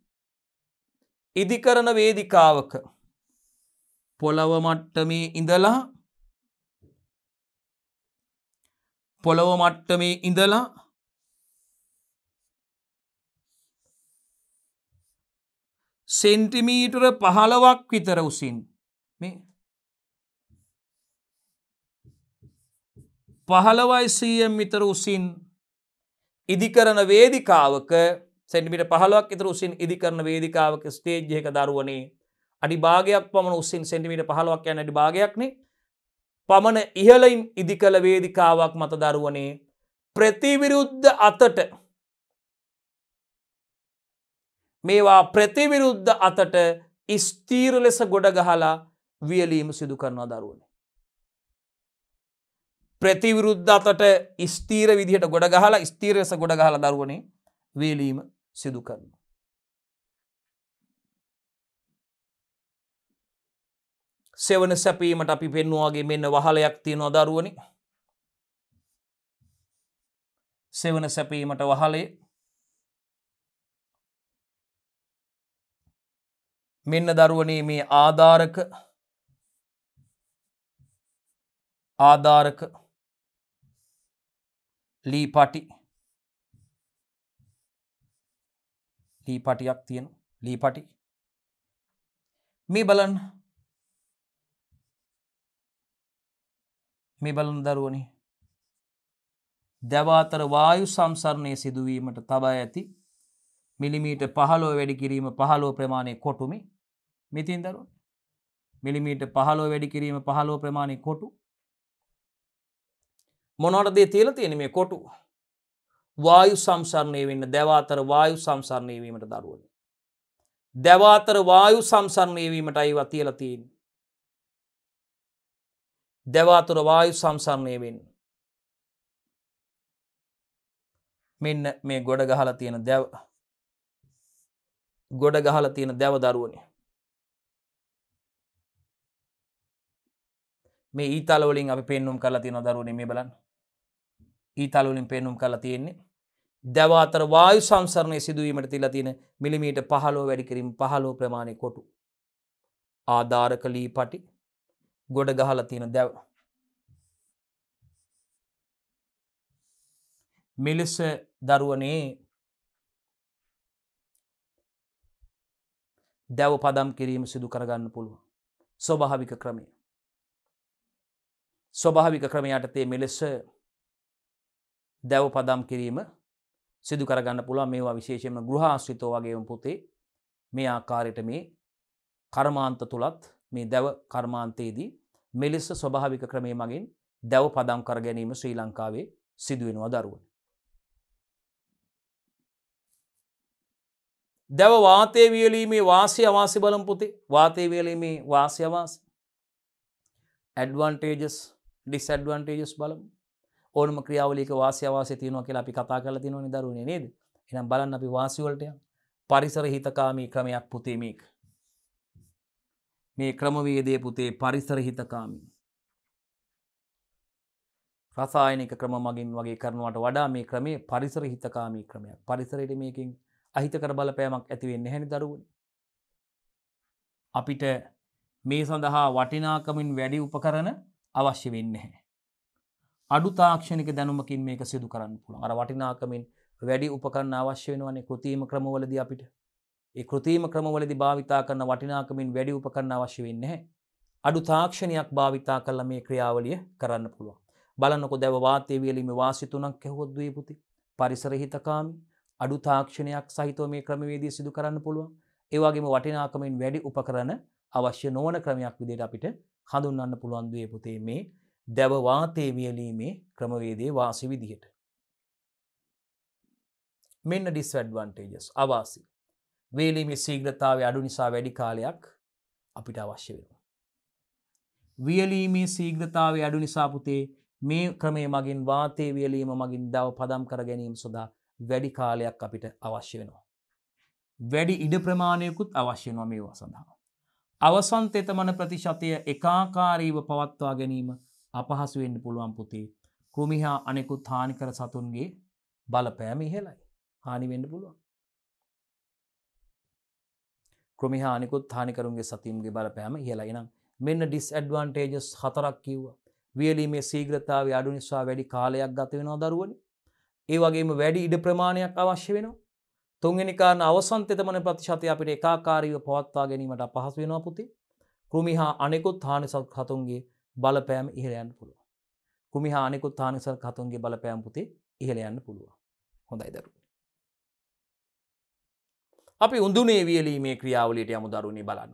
ඉදිකරන වේදිකාවක පොළව මට්ටමේ ඉඳලා පොළොව මට්ටමේ ඉඳලා සෙන්ටිමීටර පහළවක් විතර උසින් මේ පහළවයි සීයම් විතර උසින් ඉදිකරන වේදිකාවක සෙන්ටිමිට පහලක් ඉතර උසින් ඉදි කරන වේදිකාවක ස්ටේජ්යක දරුවනේ අඩි භාගයක් පමණ උසින් සෙන්ටිමිට පහලක් යන අඩි භාගයක්නේ පමණ ඉහලයිම් ඉදි කළ වේදිකාවක් මත දරුවනේ ප්‍රතිවිරුද්ධ අතට මේවා ප්‍රතිවිරුද්ධ අතට ස්තීර ලෙස ගොඩගහලා වියලීම සිදු කරනවා දරුවනේ. ප්‍රතිවිරුද්ධ අතට ස්තීර විදිහට ගොඩගහලා ස්තීර ලෙස ගොඩගහලා දරුවනේ වේලීම සිදු කරනවා. සෙවන සැපීමට අපි පෙන්වාගේ මෙන්න වහලයක් තියෙනවා දරුවනි සෙවන සැපීමට වහලේ මෙන්න දරුවනේ මේ ආධාරක ආධාරක ලීපටි ටී පටියක් තියෙන ලී පටි මේ බලන් මේ බලන් දරුවනි දැවාතර වායු සංසරණය සිදුවීමට තබා ඇති මිලිමීට පහලෝ වැඩි කිරීම පහලෝ ප්‍රමාණය කොටුමි මිතින් දරුන් මිලිමීට පහලෝ වැඩි කිරීම පහලෝ ප්‍රමාණය කොටු මොනොටදේ තියල තියෙන මේ කොටු වායු සම්සරණය වෙන්න දැවාතර වායු සම්සරණයවීමට දරුවන. දැවාතර වායු සම්සරණයවීමටයි වතියලතිීන්. දැවාතුර වායු සම්සරණය වෙන්න. මෙන්න මේ ගොඩ ගහල තියෙන දැව ගොඩ ගහල තියෙන දැව දරුවනය. මේ ඊතලවලින් අපි පෙන්නුම් කලා තියෙන දරුවනේ මේ බලන්න ඊතලවලින් පෙන්නුම් කලා තියෙන්නේ දැවාතර වායු සංසරණය සිදුවීමට තිලා තියෙන මිලිමීට පහලෝ වැඩිකිරීම පහලෝ ප්‍රමාණය කොටු. ආධාරක ලී පටි ගොඩ ගහල තියෙන දැව. මිලෙස දරුවනේ දැව පදම් කිරීම සිදු කරගන්න පුළුවන්. ස්වභාවික ක්‍රමය. ස්වභාවික ක්‍රමයටතේ මෙලෙස දැව පදම් කිරීම සිදු කරගන්න පුළුව මේවා විශේෂම ගෘහාශ්‍රිතෝ වගේම පුතේ මේ ආකාරයට මේ කර්මාන්ත තුළත් මේ දැව කර්මාන්තයේදී මෙලෙස ස්වභාවික ක්‍රමය මගින් දැව පදම් කර ගැනීම ශ්‍රී ලංකාවේ සිදුවෙනවා දරුවන. දැව වාතය වියලීමේ වාසය අවාසි බලම් පුතේ වාතය වියලීමේ වාසය අවාසි ඇඩ්වන්ටේජස් ඩිස්ඇඩ්වන්ටේජස් බලමු ඕනම ක්‍රියාවලික වාසය වාසය තියෙනවා කියලා අපි කතා කරලා තියෙනවා නිදරුවනේ නේද? එහෙනම් බලන්න අපි වාසිවලට පරිසර හිතකාමී ක්‍රමයක් පුතේ මේක. මේ ක්‍රමවේදයේ පුතේ පරිසර හිතකාමී. රසායනික ක්‍රම මගින් වගේ කරනවට වඩා මේ ක්‍රමේ පරිසර හිතකාමී ක්‍රමයක්. පරිසරයට මේකෙන් අහිතකර බලපෑමක් ඇති වෙන්නේ නැහැ නිදරුවනේ. අපිට මේ සඳහා වටිනාකමින් වැඩි උපකරණ අවශ්‍ය වෙන්නේ නැහැ. අඩු තාක්ෂණක දැනුමකින් මේක සිදු කරන්න පුළුවන් අර වටිනාකමින් වැඩි උපකරණ අවශ්‍ය වෙනවන්නේ කෘතිම ක්‍රමවලද අපිට ඒ කෘතිම ක්‍රමවලදි භාවිතා කරන වටිනාකමින් වැඩි උපකරණ අවශ්‍ය වෙන්නේ අඩු තාක්ෂණයක් භාවිතා කළ මේ ක්‍රියාවලිය කරන්න පුළුවන් බලන්නකො දැව වාතය වියලීම වාසිතුනක් කැහොද්දී පුති පරිසර හිතකාමි අඩු තාක්ෂණයක් සහිතව මේ ක්‍රමවේදී සිදු කරන්න පුළුවන් ඒවාගේම වටිනාකමින් වැඩි උපකරන අවශ්‍ය නොවන ක්‍රමයක් විදිට අපිට හඳුන්න්න පුළුවන්දේ පුතේ මේ දැව වාතය වියලීමේ ක්‍රමවේදේ වාසි විදිහට. මෙන්න ඩිස්වැඩ්වන්ටේජස් අවාසි වේලීමේ සීග්‍රතාව අඩු නිසා වැඩි කාලයක් අපිට අවශ්‍ය වෙන. වියලීමේ සීග්‍රතාව අඩු නිසාපුතේ මේ ක්‍රමේ මගින් වාතය වියලීම මගින් දව පදම් කර ගැනීම සොදා වැඩි කාලයක් අපිට අවශ්‍ය වෙනවා. වැඩි ඉඩ ප්‍රමාණයකුත් අවශ්‍ය නොමේවා සඳහා. අවසන්තෙතමන ප්‍රතිශතය එකාකාරීව පවත්වා ගැනීම අපහසු වෙන්න පුළුවන් පුතේ. කෘමිහා අනෙකුත් හානිකර සතුන්ගේ බලපෑම ඉහළයි. හානි වෙන්න පුළුවන්. කෘමිහා අනෙකුත් හානිකරුන්ගේ සතුන්ගේ බලපෑම ඉහළයි. එහෙනම් මෙන්න ඩිස්ඇඩ්වාන්ටේජස් හතරක් කිව්වා. වියලීමේ ශීඝ්‍රතාවය අඩු නිසා වැඩි කාලයක් ගත වෙනවා දරුවනි. ඒ වගේම වැඩි ඉඩ ප්‍රමාණයක් අවශ්‍ය වෙනවා. තුන්වෙනි කාරණ අවසන්තෙතමන ප්‍රතිශතය අපිට ඒකාකාරීව පවත්වා ගැනීමට අපහසු වෙනවා පුතේ. කෘමි හා අනෙකුත් හානි සතුන්ගේ බලපෑම ඉහලයන්න පුළුව කුමිහා අනෙකුත් හානිසල් කතුන්ගේ බලපෑම් පුතේ ඉහලයන්න පුළුව හොඳයි දරු අපි උඳුනේ වියලීමේ ක්‍රියාවලට යමු දරුණේ බලන්න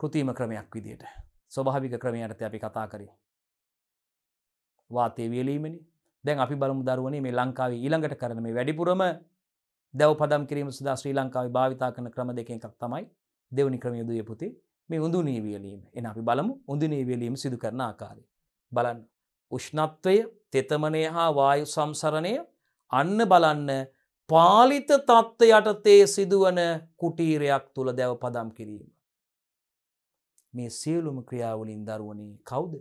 කෘතිීම ක්‍රමයක් විදියට ස්වභාවික ක්‍රමයට අපි කතා කරේ වාතය වියලීමනි දැන් අපි බලමු දරුවනේ මේ ලංකාවේ ඊළඟට කරන මේ වැඩිපුරම දැව පදම් කිරීම සුදා ශ්‍රී ලංකාවේ භාවිතා කරන ක්‍රම දෙකෙන් එකක් තමයි දෙවනි ක්‍රමයුදය පුති මේ උඳුනේ වියලීම එන අපි බලමු උඳුනේ වියලීම සිදු කරන ආකාරය. බලන්න උෂ්ණත්වය තෙතමනය හා වායු සම්සරණය අන්න බලන්න පාලිත තත්ත්ව යටතේ සිදුවන කුටීරයක් තුළ දැව පදම් කිරීම. මේ සියලුම ක්‍රියාවලින් දරුවනේ කවුද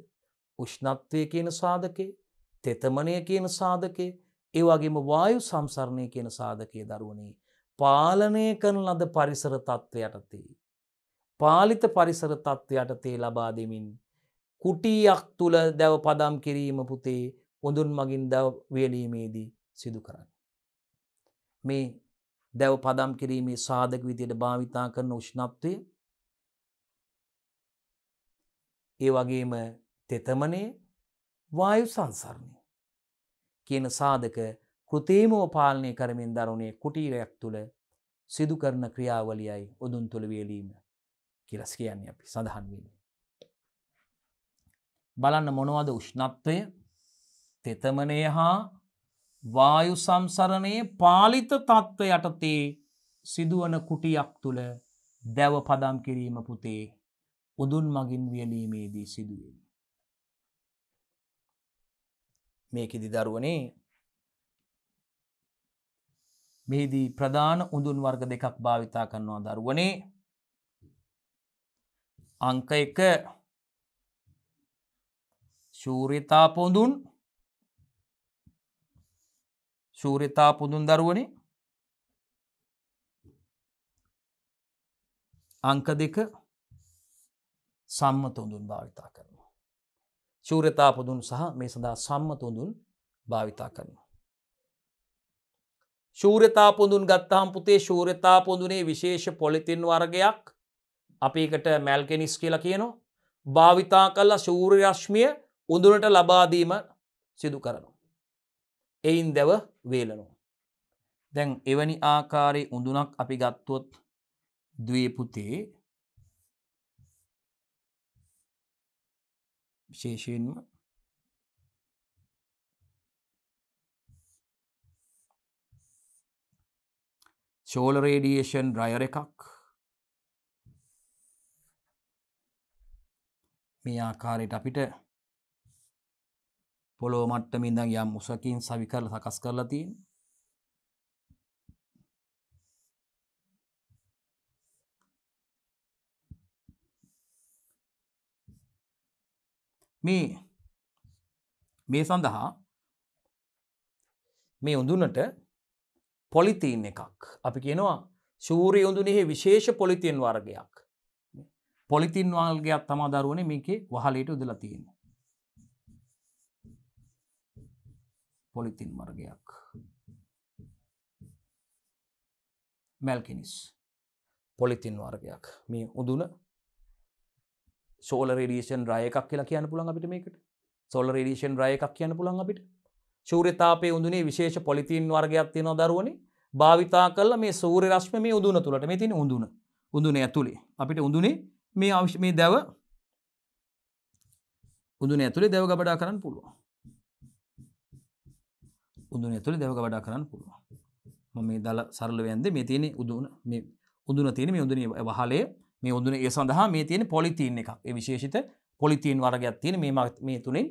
උෂ්ණත්වය කියන සාධකේ තෙතමනය කියන සාධකේ ඒවගේම වායු සම්සරණය කියන සාධකය දරුවනේ පාලනය කරන ලද පරිසර තත්ත්ව යටතේ. පාලිත පරිසර තත්ත්වයට තේ ලබා දෙමින් කුටියක් තුළ දැව පදම් කිරීම පුතේ හොඳුන් මගින් දැව වියලීමේදී සිදු කරන්න. මේ දැව පදම් කිරීමේ සාධක විදියට භාවිතා කරන උෂ්ණත්වය ඒ වගේම තෙතමනේ වායු සංසරණය කියන සාධක කෘතේමව පාලනය කරමින් දරුණේ කුටීරයක් තුළ සිදු කරන ක්‍රියාවලියයි උදුන් තුළ වියලීම. කියලස් කියන්නේ අපි සඳහන් වෙන්නේ. බලන්න මොනවද උෂ්ණත්වය තෙතමනය හා වායු සම්සරණයේ පාලිත තත්ත්ව යටතේ සිදුවන කුටියක් තුළ දැව පදම් කිරීම පුතේ උදුන් මගින් වියලීමේදී සිදුවෙන. මේකෙදි දරුවනේ මෙහිදී ප්‍රධාන උඳුන් වර්ග දෙකක් භාවිතා කරනවා දරුවනේ අංක එක ශූරිතා පොඳුන් ශූරිතා පුදුන් දරුවනේ අංක දෙක සම්මත උඳුන් භාවිතා කරනවා. ශූරතා පුදුන් සහ මේ සඳහා සම්මත උඳුන් භාවිතා කරනවා. ශූරතා පුඳුන් ගත්තාහම් පුතේ ශූරතා පුඳුනේ විශේෂ පොලිතින් වර්ගයක් අපේකට මැල්කෙනිස් කියලා කියනවා. භාවිතා කල්ලා ශූරයශ්මිය උඳුනට ලබාදීම සිදු කරනු. එයින් දැව වේලනු. දැන් එවැනි ආකාරයේ උඳුනක් අපි ගත්තුවොත් දවේපුතේ විශේෂයෙන්ම ෂෝල රේඩියේෂන් රයර එකක් මේ ආකාරයට අපිට පොළොව මට්ටමින් ඉඳන් යම් උසකින් සවි කරලා සකස් කරලා තියෙන. මේ මේ සඳහා මේ උඳුනට පොලිතීන් එකක් අපි කියනවා සූරය උඳුනෙහි විශේෂ පොලිතියෙන් වර්ගයක් පොලිතින් වාල්ගයක් තමා දරුවනේ මේකේ වහලට උදලා තියෙන පොලිතින් වර්ගයක් මැල්කිනිස් පොලිතින් වර්ගයක් මේ උදුන සෝල රඩියෂන් රය එකක් කියලා කියන්න පුළන් අපිට මේකට සෝල රඩියෂන් රය එකක් කියන්න පුළන් අපිට සූරතාපය උඳුනේ විශේෂ පොලිතින් වර්ගයක් තියෙනවා දරුවනේ භාවිතා කල්ල මේ සූර රශ්ම මේ උදුන තුළට මෙතින උඳුන උඳුන ඇතුළේ අපිට උඳුනේ මේ අවිශ් මේ දැව උදුන ඇතුළේ දැව ගබඩා කරන්න පුළුවන් උදුන ඇතුළේ දැව ගබඩා කරන්න පුළුවන් මම මේ දල සරලව යන්නේ මේ තියෙන උදුන මේ උදුන තියෙන මේ උදුනේ වහලේ මේ උදුන ඒ සඳහා මේ තියෙන පොලිතීන් එකක් ඒ විශේෂිත පොලිතීන් වර්ගයක් තියෙන මේ මේ තුනේ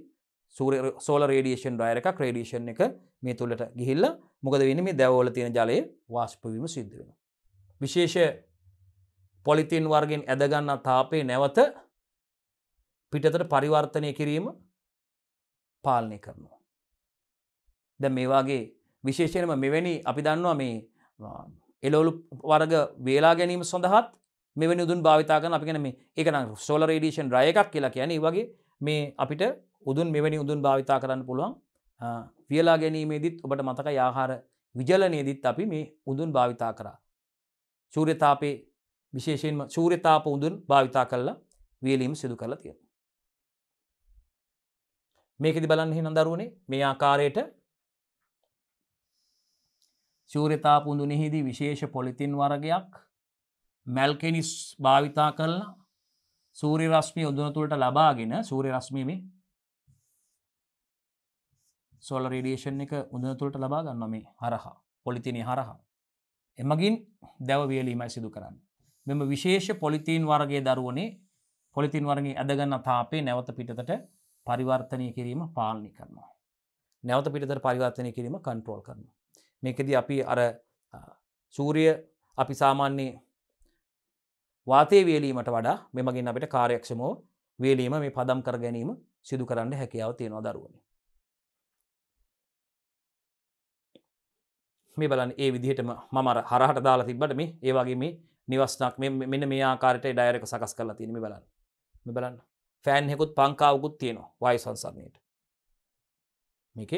සෝල රේඩියේෂන් ඩයර එකක් රේඩියේෂන් එක මේ තුළට ගිහිල්ලා මොකද වෙන්නේ මේ දැවවල තියෙන ජලය වාෂ්ප වීම සිද්ධ වෙනවා විශේෂ පොලිතින් වර්ගෙන් ඇදගන්නා තාපේ නැවත පිටතට පරිවර්තනය කිරීම පාලනය කරනවා. ද මේවාගේ විශේෂයෙන්ම මෙවැනි අපි දන්නවා මේ එලෝලු වර්ග වේලා ගැනීම සඳහත් මෙවැනි උදුන් භාවිතාකන අපිගෙන මේ එකන සෝල රේඩිෂන් රය එකක් කියලා කියන වගේ මේ අපිට උදුන් මෙවැනි උදුන් භාවිතා කරන්න පුළුවන් වියලා ගැනීමේදත් ඔබට මතක යාහාර විජලනයේදත් අපි මේ උදුන් භාවිතා කරා. සූර්යතාපේ විශේෂයෙන්ම චූරිතාප උඳුන් භාවිතා කරලා වියලීම සිදු කරලා තියෙන. මේකෙදි බලන්න හිනම් දරුවනේ මේ ආකාරයට චූරිතා පුඳුනෙහිදී විශේෂ පොලිතින් වර්ගයක් මැල්කෙනිස් භාවිතා කරලා සූරි රශ්මි උදුනතුළට ලබාගෙන සූරි රශ්මීමේ සොල රඩියේෂන් එක උදනතුළට ලබා ගන්න මේ හරහා පොලිතිනය හරහා එමගින් දැව වියලීමයි සිදු කරන්න මෙම විශේෂ පොලිතීන් වර්ගේ දරුවනේ පොලිතින් වර්ගේ ඇදගන්න තාපේ නැවත පිටතට පරිවර්තනය කිරීම පාලනි කරනවා. නැවත පිටතට පරිවර්තනය කිරීම කන්ට්‍රෝල් කරන. මේකද අපි අර සූරිය අපි සාමාන්‍යයේ වාතය වේලීමට වඩා මෙමගින් අපිට කාර්යක්ෂමෝ වේලීම මේ පදම් කර ගැනීම සිදු කරන්න හැකියාව තියෙනවා දරුවන. මේ බලන් ඒ විදිහටම මමර හරහට දාලා තිබ්බට මේ ඒවාගේ මේ නිවස්නක් මෙන්න මේ ආකාරට ඩයරක සකස් කරලා තියනම බලන්න මෙ බලන්න ෆෑන්හෙකුත් පංකාවකුත් තියෙනවා වයි සංසරණයට මේක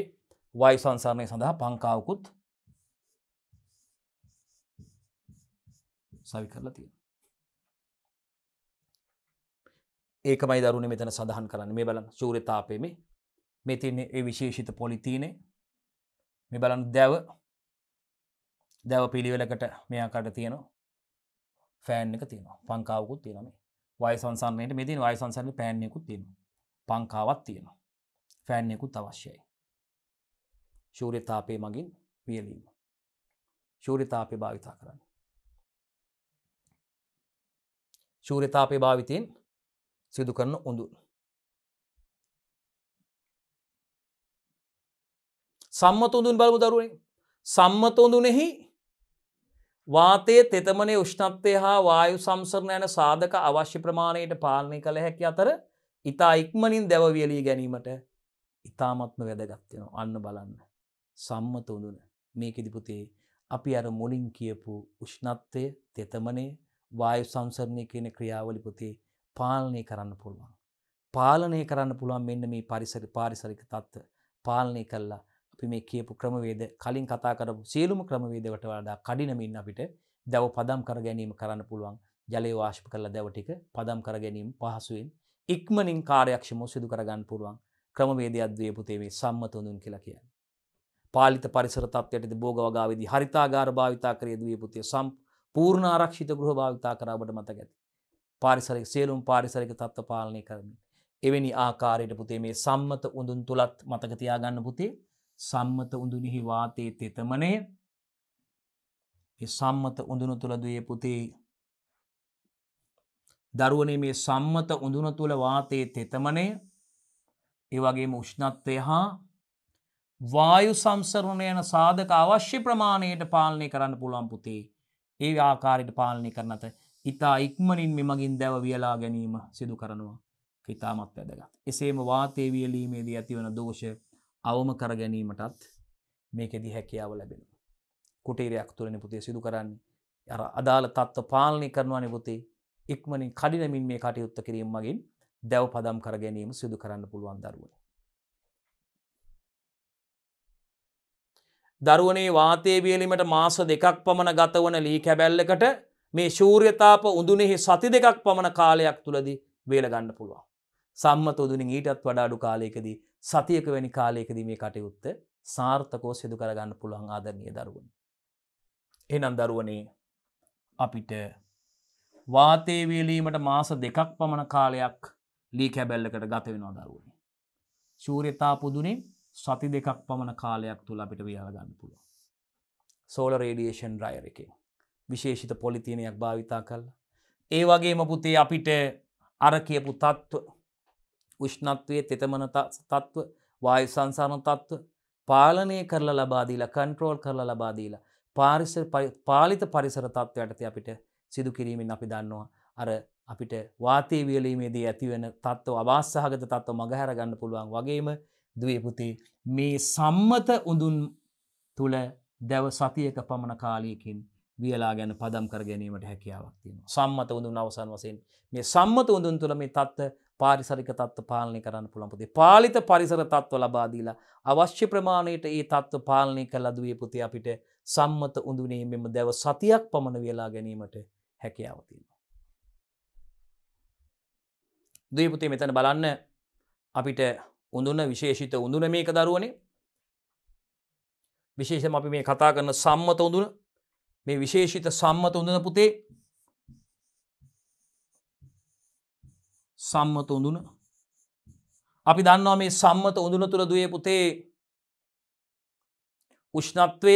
වයි සංසරණය සඳහා පංකාවකුත් සවි කරලා තියෙන ඒකමයි දරුණ මෙතන සඳහන් කරන්න මේ බලන් සූරතාපය මේ මේ තියන්නේ ඒ විශේෂිත පොලිතිීනේ මේ බලන් දැව දැව පිළිවෙලකට මෙයාකට තියෙනවා ෆෑන් එක තියෙන පංකාවකුත් තියෙනම වයිසන්සන්නයට මෙතින් වයිසන්සන්න පෑන්නෙකුත් තියෙන පංකාවත් තියෙනවා ෆෑන්නෙකුත් අවශ්‍යයි ශූරිතාපය මගින් වියලීම ශූරිතාපය භාවිතා කරන්න ශූරිතාපය භාවිතයෙන් සිදු කරන උඳුන් සම්මත උඳුන් බලමු දරුවෙන් සම්මත උඳුනෙහි වාතය තෙතමනේ උෂ්ණත්වය හා වායු සම්සරණ යන සාධක අවශ්‍ය ප්‍රමාණයට පාලනය කළ හැකි අතර ඉතා ඉක්මනින් දැවවියලී ගැනීමට ඉතාමත්ම වැදගත්වෙන අන්න බලන්න සම්මත උඳුන මේකෙදිපුතේ අපි අර මුලින් කියපු උෂ්ණත්වය තෙතමනේ වායු සංසරණය කියන ක්‍රියාවලිපුතේ පාලනය කරන්න පුළුවන්. පාලනය කරන්න පුළුවන් මෙන්න මේ පරිසරි පාරිසරික තත්ත්ව පාලනය කල්ලා අපි මේ කියපු ක්‍රමවේද කලින් කතා කරපු සියලුම ක්‍රමවේදවට වඩා කඩිනමින් අපිට දැව පදම් කර ගැනීම කරන්න පුළුවන් ජලය වාශ්ප කරලා දැව ටික පදම් කර ගැනීම පහසුවෙන් ඉක්මනින් කාර්යක්ෂමෝ සිදු කරගන්න පුළුවන් ක්‍රමවේදයක් දවපුතේවේ සම්මතඳුන් කියලා කියන්න. පාලිත පරිසර තත්වයට බෝග වගාවිදි හරිතාගාර භාවිතා කරය දවපුතය සම් පූර්ණ ආරක්ෂිත ගෘහ භාවිතා කරාවට මත ගැති. පාරිසරක සියලුම් පාරිසරික තත්ව පාලනය කරමින්. එවැනි ආකාරයට පුතේ මේ සම්මත උඳුන් තුළත් මතකතියාගන්න පුතේ සම්මත උඳුනිහි වාතයේ තෙතමනය සම්මත උඳුන තුළ දේ පුතේ දරුවනේ මේ සම්මත උඳුන තුළ වාතයේ තෙතමනය ඒවගේම උෂ්ණත්වය හා වායු සම්සරණය යන සාධක අවශ්‍ය ප්‍රමාණයට පාලනය කරන්න පුළුවන් පුතේ ඒ ආකාරයට පාලනය කරනත ඉතා ඉක්මනින් මෙමගින් දැව වියලා ගැනීම සිදු කරනවා ඉතාමත් වැදගත් එසේම වාතේ වියලීමේදී ඇතිවන දෝෂ අවම කර ගැනීමටත් මේකෙදි හැකියාව ලැබෙනවා. කුටේරයක් තුරෙන පුතේ සිදු කරන්නේ අර අදාළ තත්ත්ව පාලනය කරනවානය පුතේ ඉක්මනින් කඩිනමින් මේ කටයුත්ත කිරීම මගින් දැව පදම් කර ගැනීම සිදු කරන්න පුළුවන් දරුවන. දරුවනේ වාතය වියලීමට මාස දෙකක් පමණ ගතවන ලී කැබැල්ලකට මේ ශූර්යතාප උදුනෙහි සති දෙකක් පමණ කාලයක් තුළදි වේලගන්න පුළුවන්. සම්මත උදුනින් ඊටත් වඩාඩු කාලයකදී සතියක වැනි කාලයකදී මේ කටයුත්ත සාර්ථකෝ සිදු කරගන්න පුළුවන් ආදරණය දරුවන්. එනම් දරුවනේ අපිට වාතේවේලීමට මාස දෙකක් පමණ කාලයක් ලී කැබැල්ලකට ගත වෙනවා දරුවනි. ශූරතා පුදුනේ සති දෙකක් පමණ කාලයක් තුළ අපිට වියලගන්න පුළුව. සෝල රේඩියේෂන් රයර එකේ විශේෂිත පොලිතිනයක් භාවිතා කල්ලා. ඒ වගේම පුතේ අපිට අර කියපු තත්ත්ව උෂ්ණත්වය තෙතමන තත්ත්ව වායු සංසාරන තත්ත්ව පාලනය කරලා ලබාදීලා කන්ට්‍රෝල් කරලා ලබාදීලා පාරිස පාලිත පරිසර තත්ත්වයටති අපිට සිදු කිරීමෙන් අපි දන්නවා අර අපිට වාතය වියලීමේදී ඇතිවෙන තත්ව අවාස්සාහගත තත්ව මගහැර ගන්න පුළුවන් වගේම දවපුතේ මේ සම්මත උඳුන් තුළ දැව සතියක පමණ කාලයකින් වියලා ගැන පදම් කර ගැනීමට හැකියාවක්තින සම්මත උඳුන් අවසන් වසයෙන් මේ සම්මත උඳුන් තුළ මේ තත්ව පාරිසරික තත්ත්ව පාලනය කරන්න පුළුවන් පුතේ. පාලිත පරිසර තත්ත්ව ලබා දීලා අවශ්‍ය ප්‍රමාණයට ඒ තත්ත්ව පාලනය කළා දුවේ පුතේ අපිට සම්මත උඳුනේ මෙම දැව සතියක් පමණ වේලා ගැනීමට හැකියාව තියෙනවා. දුවේ පුතේ මෙතන බලන්න අපිට උඳුන විශේෂිත උඳුන මේක දරුවනේ. විශේෂම අපි මේ කතා කරන සම්මත උඳුන මේ විශේෂිත සම්මත උඳුන පුතේ සම්මත උඳුන අපි දන්නවා මේ සම්මත උඳුන තුළ දුවේ පුතේ උෂ්ණත්වය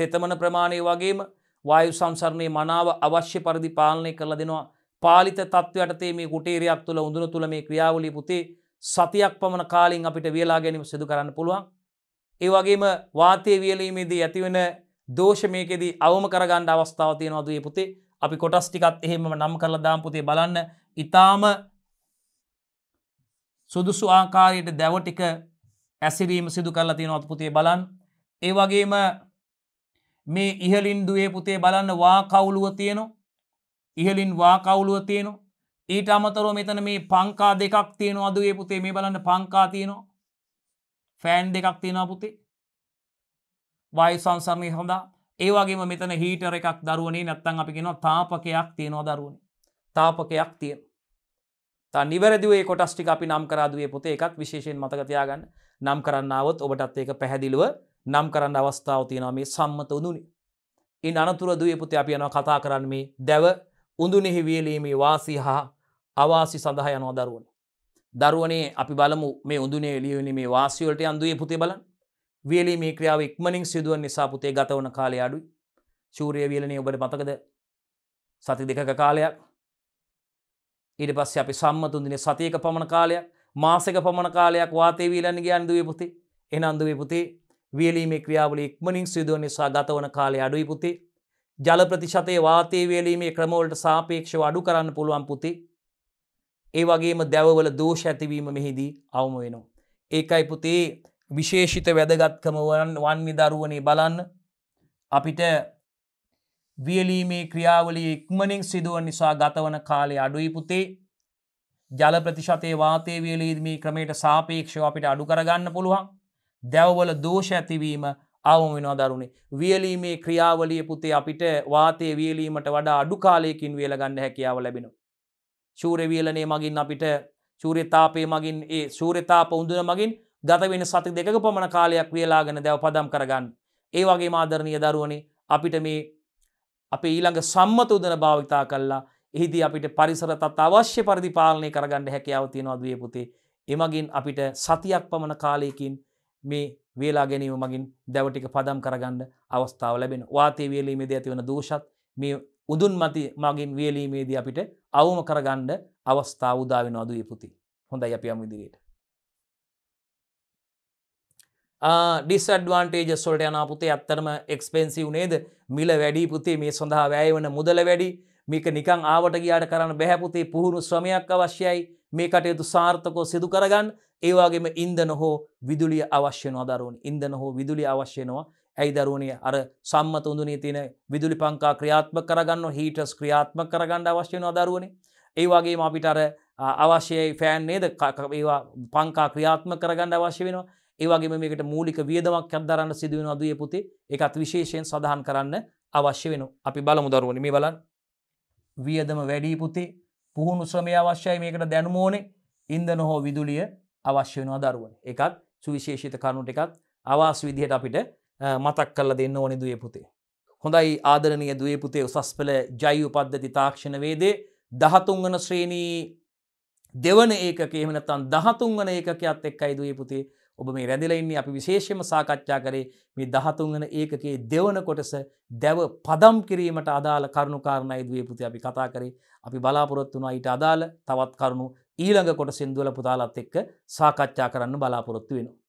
තෙතමන ප්‍රමාණය වගේම වායු සංසරණය මනාව අවශ්‍ය පරිදි පාලනය කරලා දෙනවා පාලිත තත්ත්වයටතේ මේ කුටේරයක් තුළ උඳුන තුළ මේ ක්‍රියාවලි පුතේ සතියක් පමණ කාලින් අපිට වියලා ගැනීම සිදු කරන්න පුළුවන් ඒවගේම වාතය වියලීමේදී ඇතිවෙන දෝෂමයකෙදී අවම කරගණ්ඩ අවස්ථාව තියෙනවාදේ පුතේ අපි කොටස් ටිකත් එහෙම නම් කරලා දාම්පුතේ බලන්න ඉතාම සුදුසු ආකාරයට දැව ටික ඇසිරීම සිදු කරලා තියෙනවත් පුතේ බලන් ඒ වගේම මේ ඉහලින් දුවේ පුතේ බලන්න වා කවුලුව තියෙනවා ඉහලින් වා කවුලුව තියෙනවා ඊට අමතරෝ මෙතන මේ පංකා දෙකක් තියෙනවා අදුවේ පුතේ මේ බලන්න පංකා තියෙනවා ෆෑන් දෙකක් තියෙනවා පුතේ වායු සංසරණය හොඳා ඒ වගේම මෙතන හීටර එකක් දරුවනේ නැත්තම් අපි කියනවා තාපකයක් තියෙනවා දරුවනේ තාපකයක් තියෙනවා නිවැරදිවේ කොටස්ටික අපි නම් කරාදුවේ පොතේ එකක් විශේෂයෙන් මතකතියාගන්න නම් කරන්නාවත් ඔබටත් ඒක පැහැදිලිව නම් කරන්න අවස්ථාව තියෙනවා මේ සම්මත උඳුනි. ඉන් අනතුර දුවේ පුතේ අපි යනවා කතා කරන්න මේ දැව උඳුනෙහි වියලීමේ වාසි හා අවාසි සඳහා යනවා දරුවන. දරුවනේ අපි බලමු මේ උඳුනේ එලියවෙන මේ වාසිවලට යන්දුවේ පුතේ බලන් වියලීමේ ක්‍රියාව ඉක්මනින් සිදුවන් නිසා පුතේ ගතවන කාලය අඩුයි. සූර්ය වියලනේ ඔබට මතකද සති දෙකක කාලයක් ඊට පස්ස අපි සම්මතුන්දින සතියක පමණ කාලයක් මාසක පමණ කාලයක් වාතේ වීලන්න ගයන්දුවේ පුතේ එනන්දුවේ පුතේ වියලීමේ ක්‍රියාවලි ඉක්මනින් සිදුව නිසා ගතවන කාලය අඩුයි පුතේ ජල ප්‍රතිශතය වාතේ වේලීමේ ක්‍රමවලට සාපේක්ෂව අඩු කරන්න පුළුවන් පුතේ ඒ වගේම දැවවල දෝෂ ඇතිවීම මෙහිදී අවම වෙනවා. ඒකයි පුතේ විශේෂිත වැදගත්කම වන් වන්නේ දරුවනේ බලන්න අපිට වියලීමේ ක්‍රියාවලිය ඉක්මනින් සිදුවන් නිසා ගතවන කාලේ අඩුයි පුතේ ජල ප්‍රතිශතයේ වාතය වියලීමේ ක්‍රමයට සාපේක්ෂව අපිට අඩු කරගන්න පුළුවන් දැවවල දෝෂ ඇතිවීම අවම වෙනවා දරුණේ වියලීමේ ක්‍රියාවලිය පුතේ අපිට වාතය වියලීමට වඩා අඩු කාලයකින් වියලගන්න හැකියාව ලැබෙනවා ශූර වියලනේ මගින් අපිට ශූරතාපය මගින් ඒ ශූරතාප උඳුන මගින් ගතවෙන සති දෙක පමණ කාලයක් වියලාගෙන දැව පදම් කරගන්න ඒ වගේ මාදරණය දරුවනේ අපිට මේ අප ඊළඟ සම්මත උදන භාවිතා කල්ලා එහිදී අපිට පරිසරතත් අවශ්‍ය පරිදි පාලනය කරගන්න හැකියාව තියෙනවා දවිය පුතේ එමගින් අපිට සතියක් පමණ කාලයකින් මේ වේලා ගැනීම මගින් දැවටික පදම් කරගන්න අවස්ථාව ලැබෙන වාතය වේලීමේදී ඇතිවන දෝෂත් මේ උදුන් මති මගින් වේලීමේදී අපිට අවම කරගන්න අවස්ථාව උදාවෙන අදුවපුති හොඳයි අපි අම ඉදිරියට ඩිස්ඩ්වාන්ටේජ සොල්ට යනාපුතේ ඇත්තරම එක්ස්පෙන්සිව් නේද මිල වැඩි පුතේ මේ සඳහා වැය වන මුදල වැඩි මේක නිකං ආවට ගියාට කරන්න බැහැපුතේ පුහුණු ස්වමයක් අවශ්‍යයි මේ කටයුතු සාර්ථකෝ සිදු කරගන්න ඒවාගේම ඉන්දන හෝ විදුලිය අවශ්‍යන අදරුවන් ඉන්දන හෝ විදුලි අවශ්‍යනවා ඇයි දරුණය අර සම්මත උඳුනී තියෙන විදුලි පංකා ක්‍රියාත්ම කරගන්න හීටස් ක්‍රියාත්ම කරගන්න අවශ්‍යන අදරුවන ඒවාගේ අපිට අර අවශ්‍යයි ෆෑන් නේද ඒවා පංකා ක්‍රියාත්ම කරගන්න අවශ්‍ය වෙනවා ඒවගේ මේකට මූලික වියදමක් අදරන්න සිදුවෙන අදිය පුතේ එකත් විශේෂයෙන් සඳහන් කරන්න අවශ්‍ය වෙන අපි බලමු දරුවනි මේ බලන් වියදම වැඩී පුතේ පුහුණු ශ්‍රමය අවශ්‍යයි මේකට දැනුමෝනේ ඉන්දන හෝ විදුලිය අවශ්‍ය වෙනවා දරුවන එකත් සුවිශේෂිත කරුණුට එකත් අවාස විදිහට අපිට මතක් කල්ල දෙන්න ඕනි දුවේ පුතේ හොඳයි ආදරණය දුවේ පුතේ උසස් පෙළ ජයි උපද්ධති තාක්ෂණ වේදේ දහතුන්ගන ශ්‍රේණී දෙවන ඒකේ එහමනත්තන් දහතුන්ගන ඒකකයක්ත් එක්කයි දුවේ පුතේ ඔබ මේ රැඳිලඉන්නේ අපි විශේෂම සාකච්ඡා කරේ මේ දහතුන්ගන ඒකගේ දෙවන කොටස දැව පදම් කිරීමට අදාළ කරුණුකාරණ ඉදවේ පුති අපි කතා කරේ අපි බලාපොරොත්තු වුණ ඊට අදාළ තවත් කරුණු ඊළඟ කොට සින්දුවල පුතාලත් එක්ක සාකච්ඡා කරන්න බලාපොරොත්තු වෙනවා.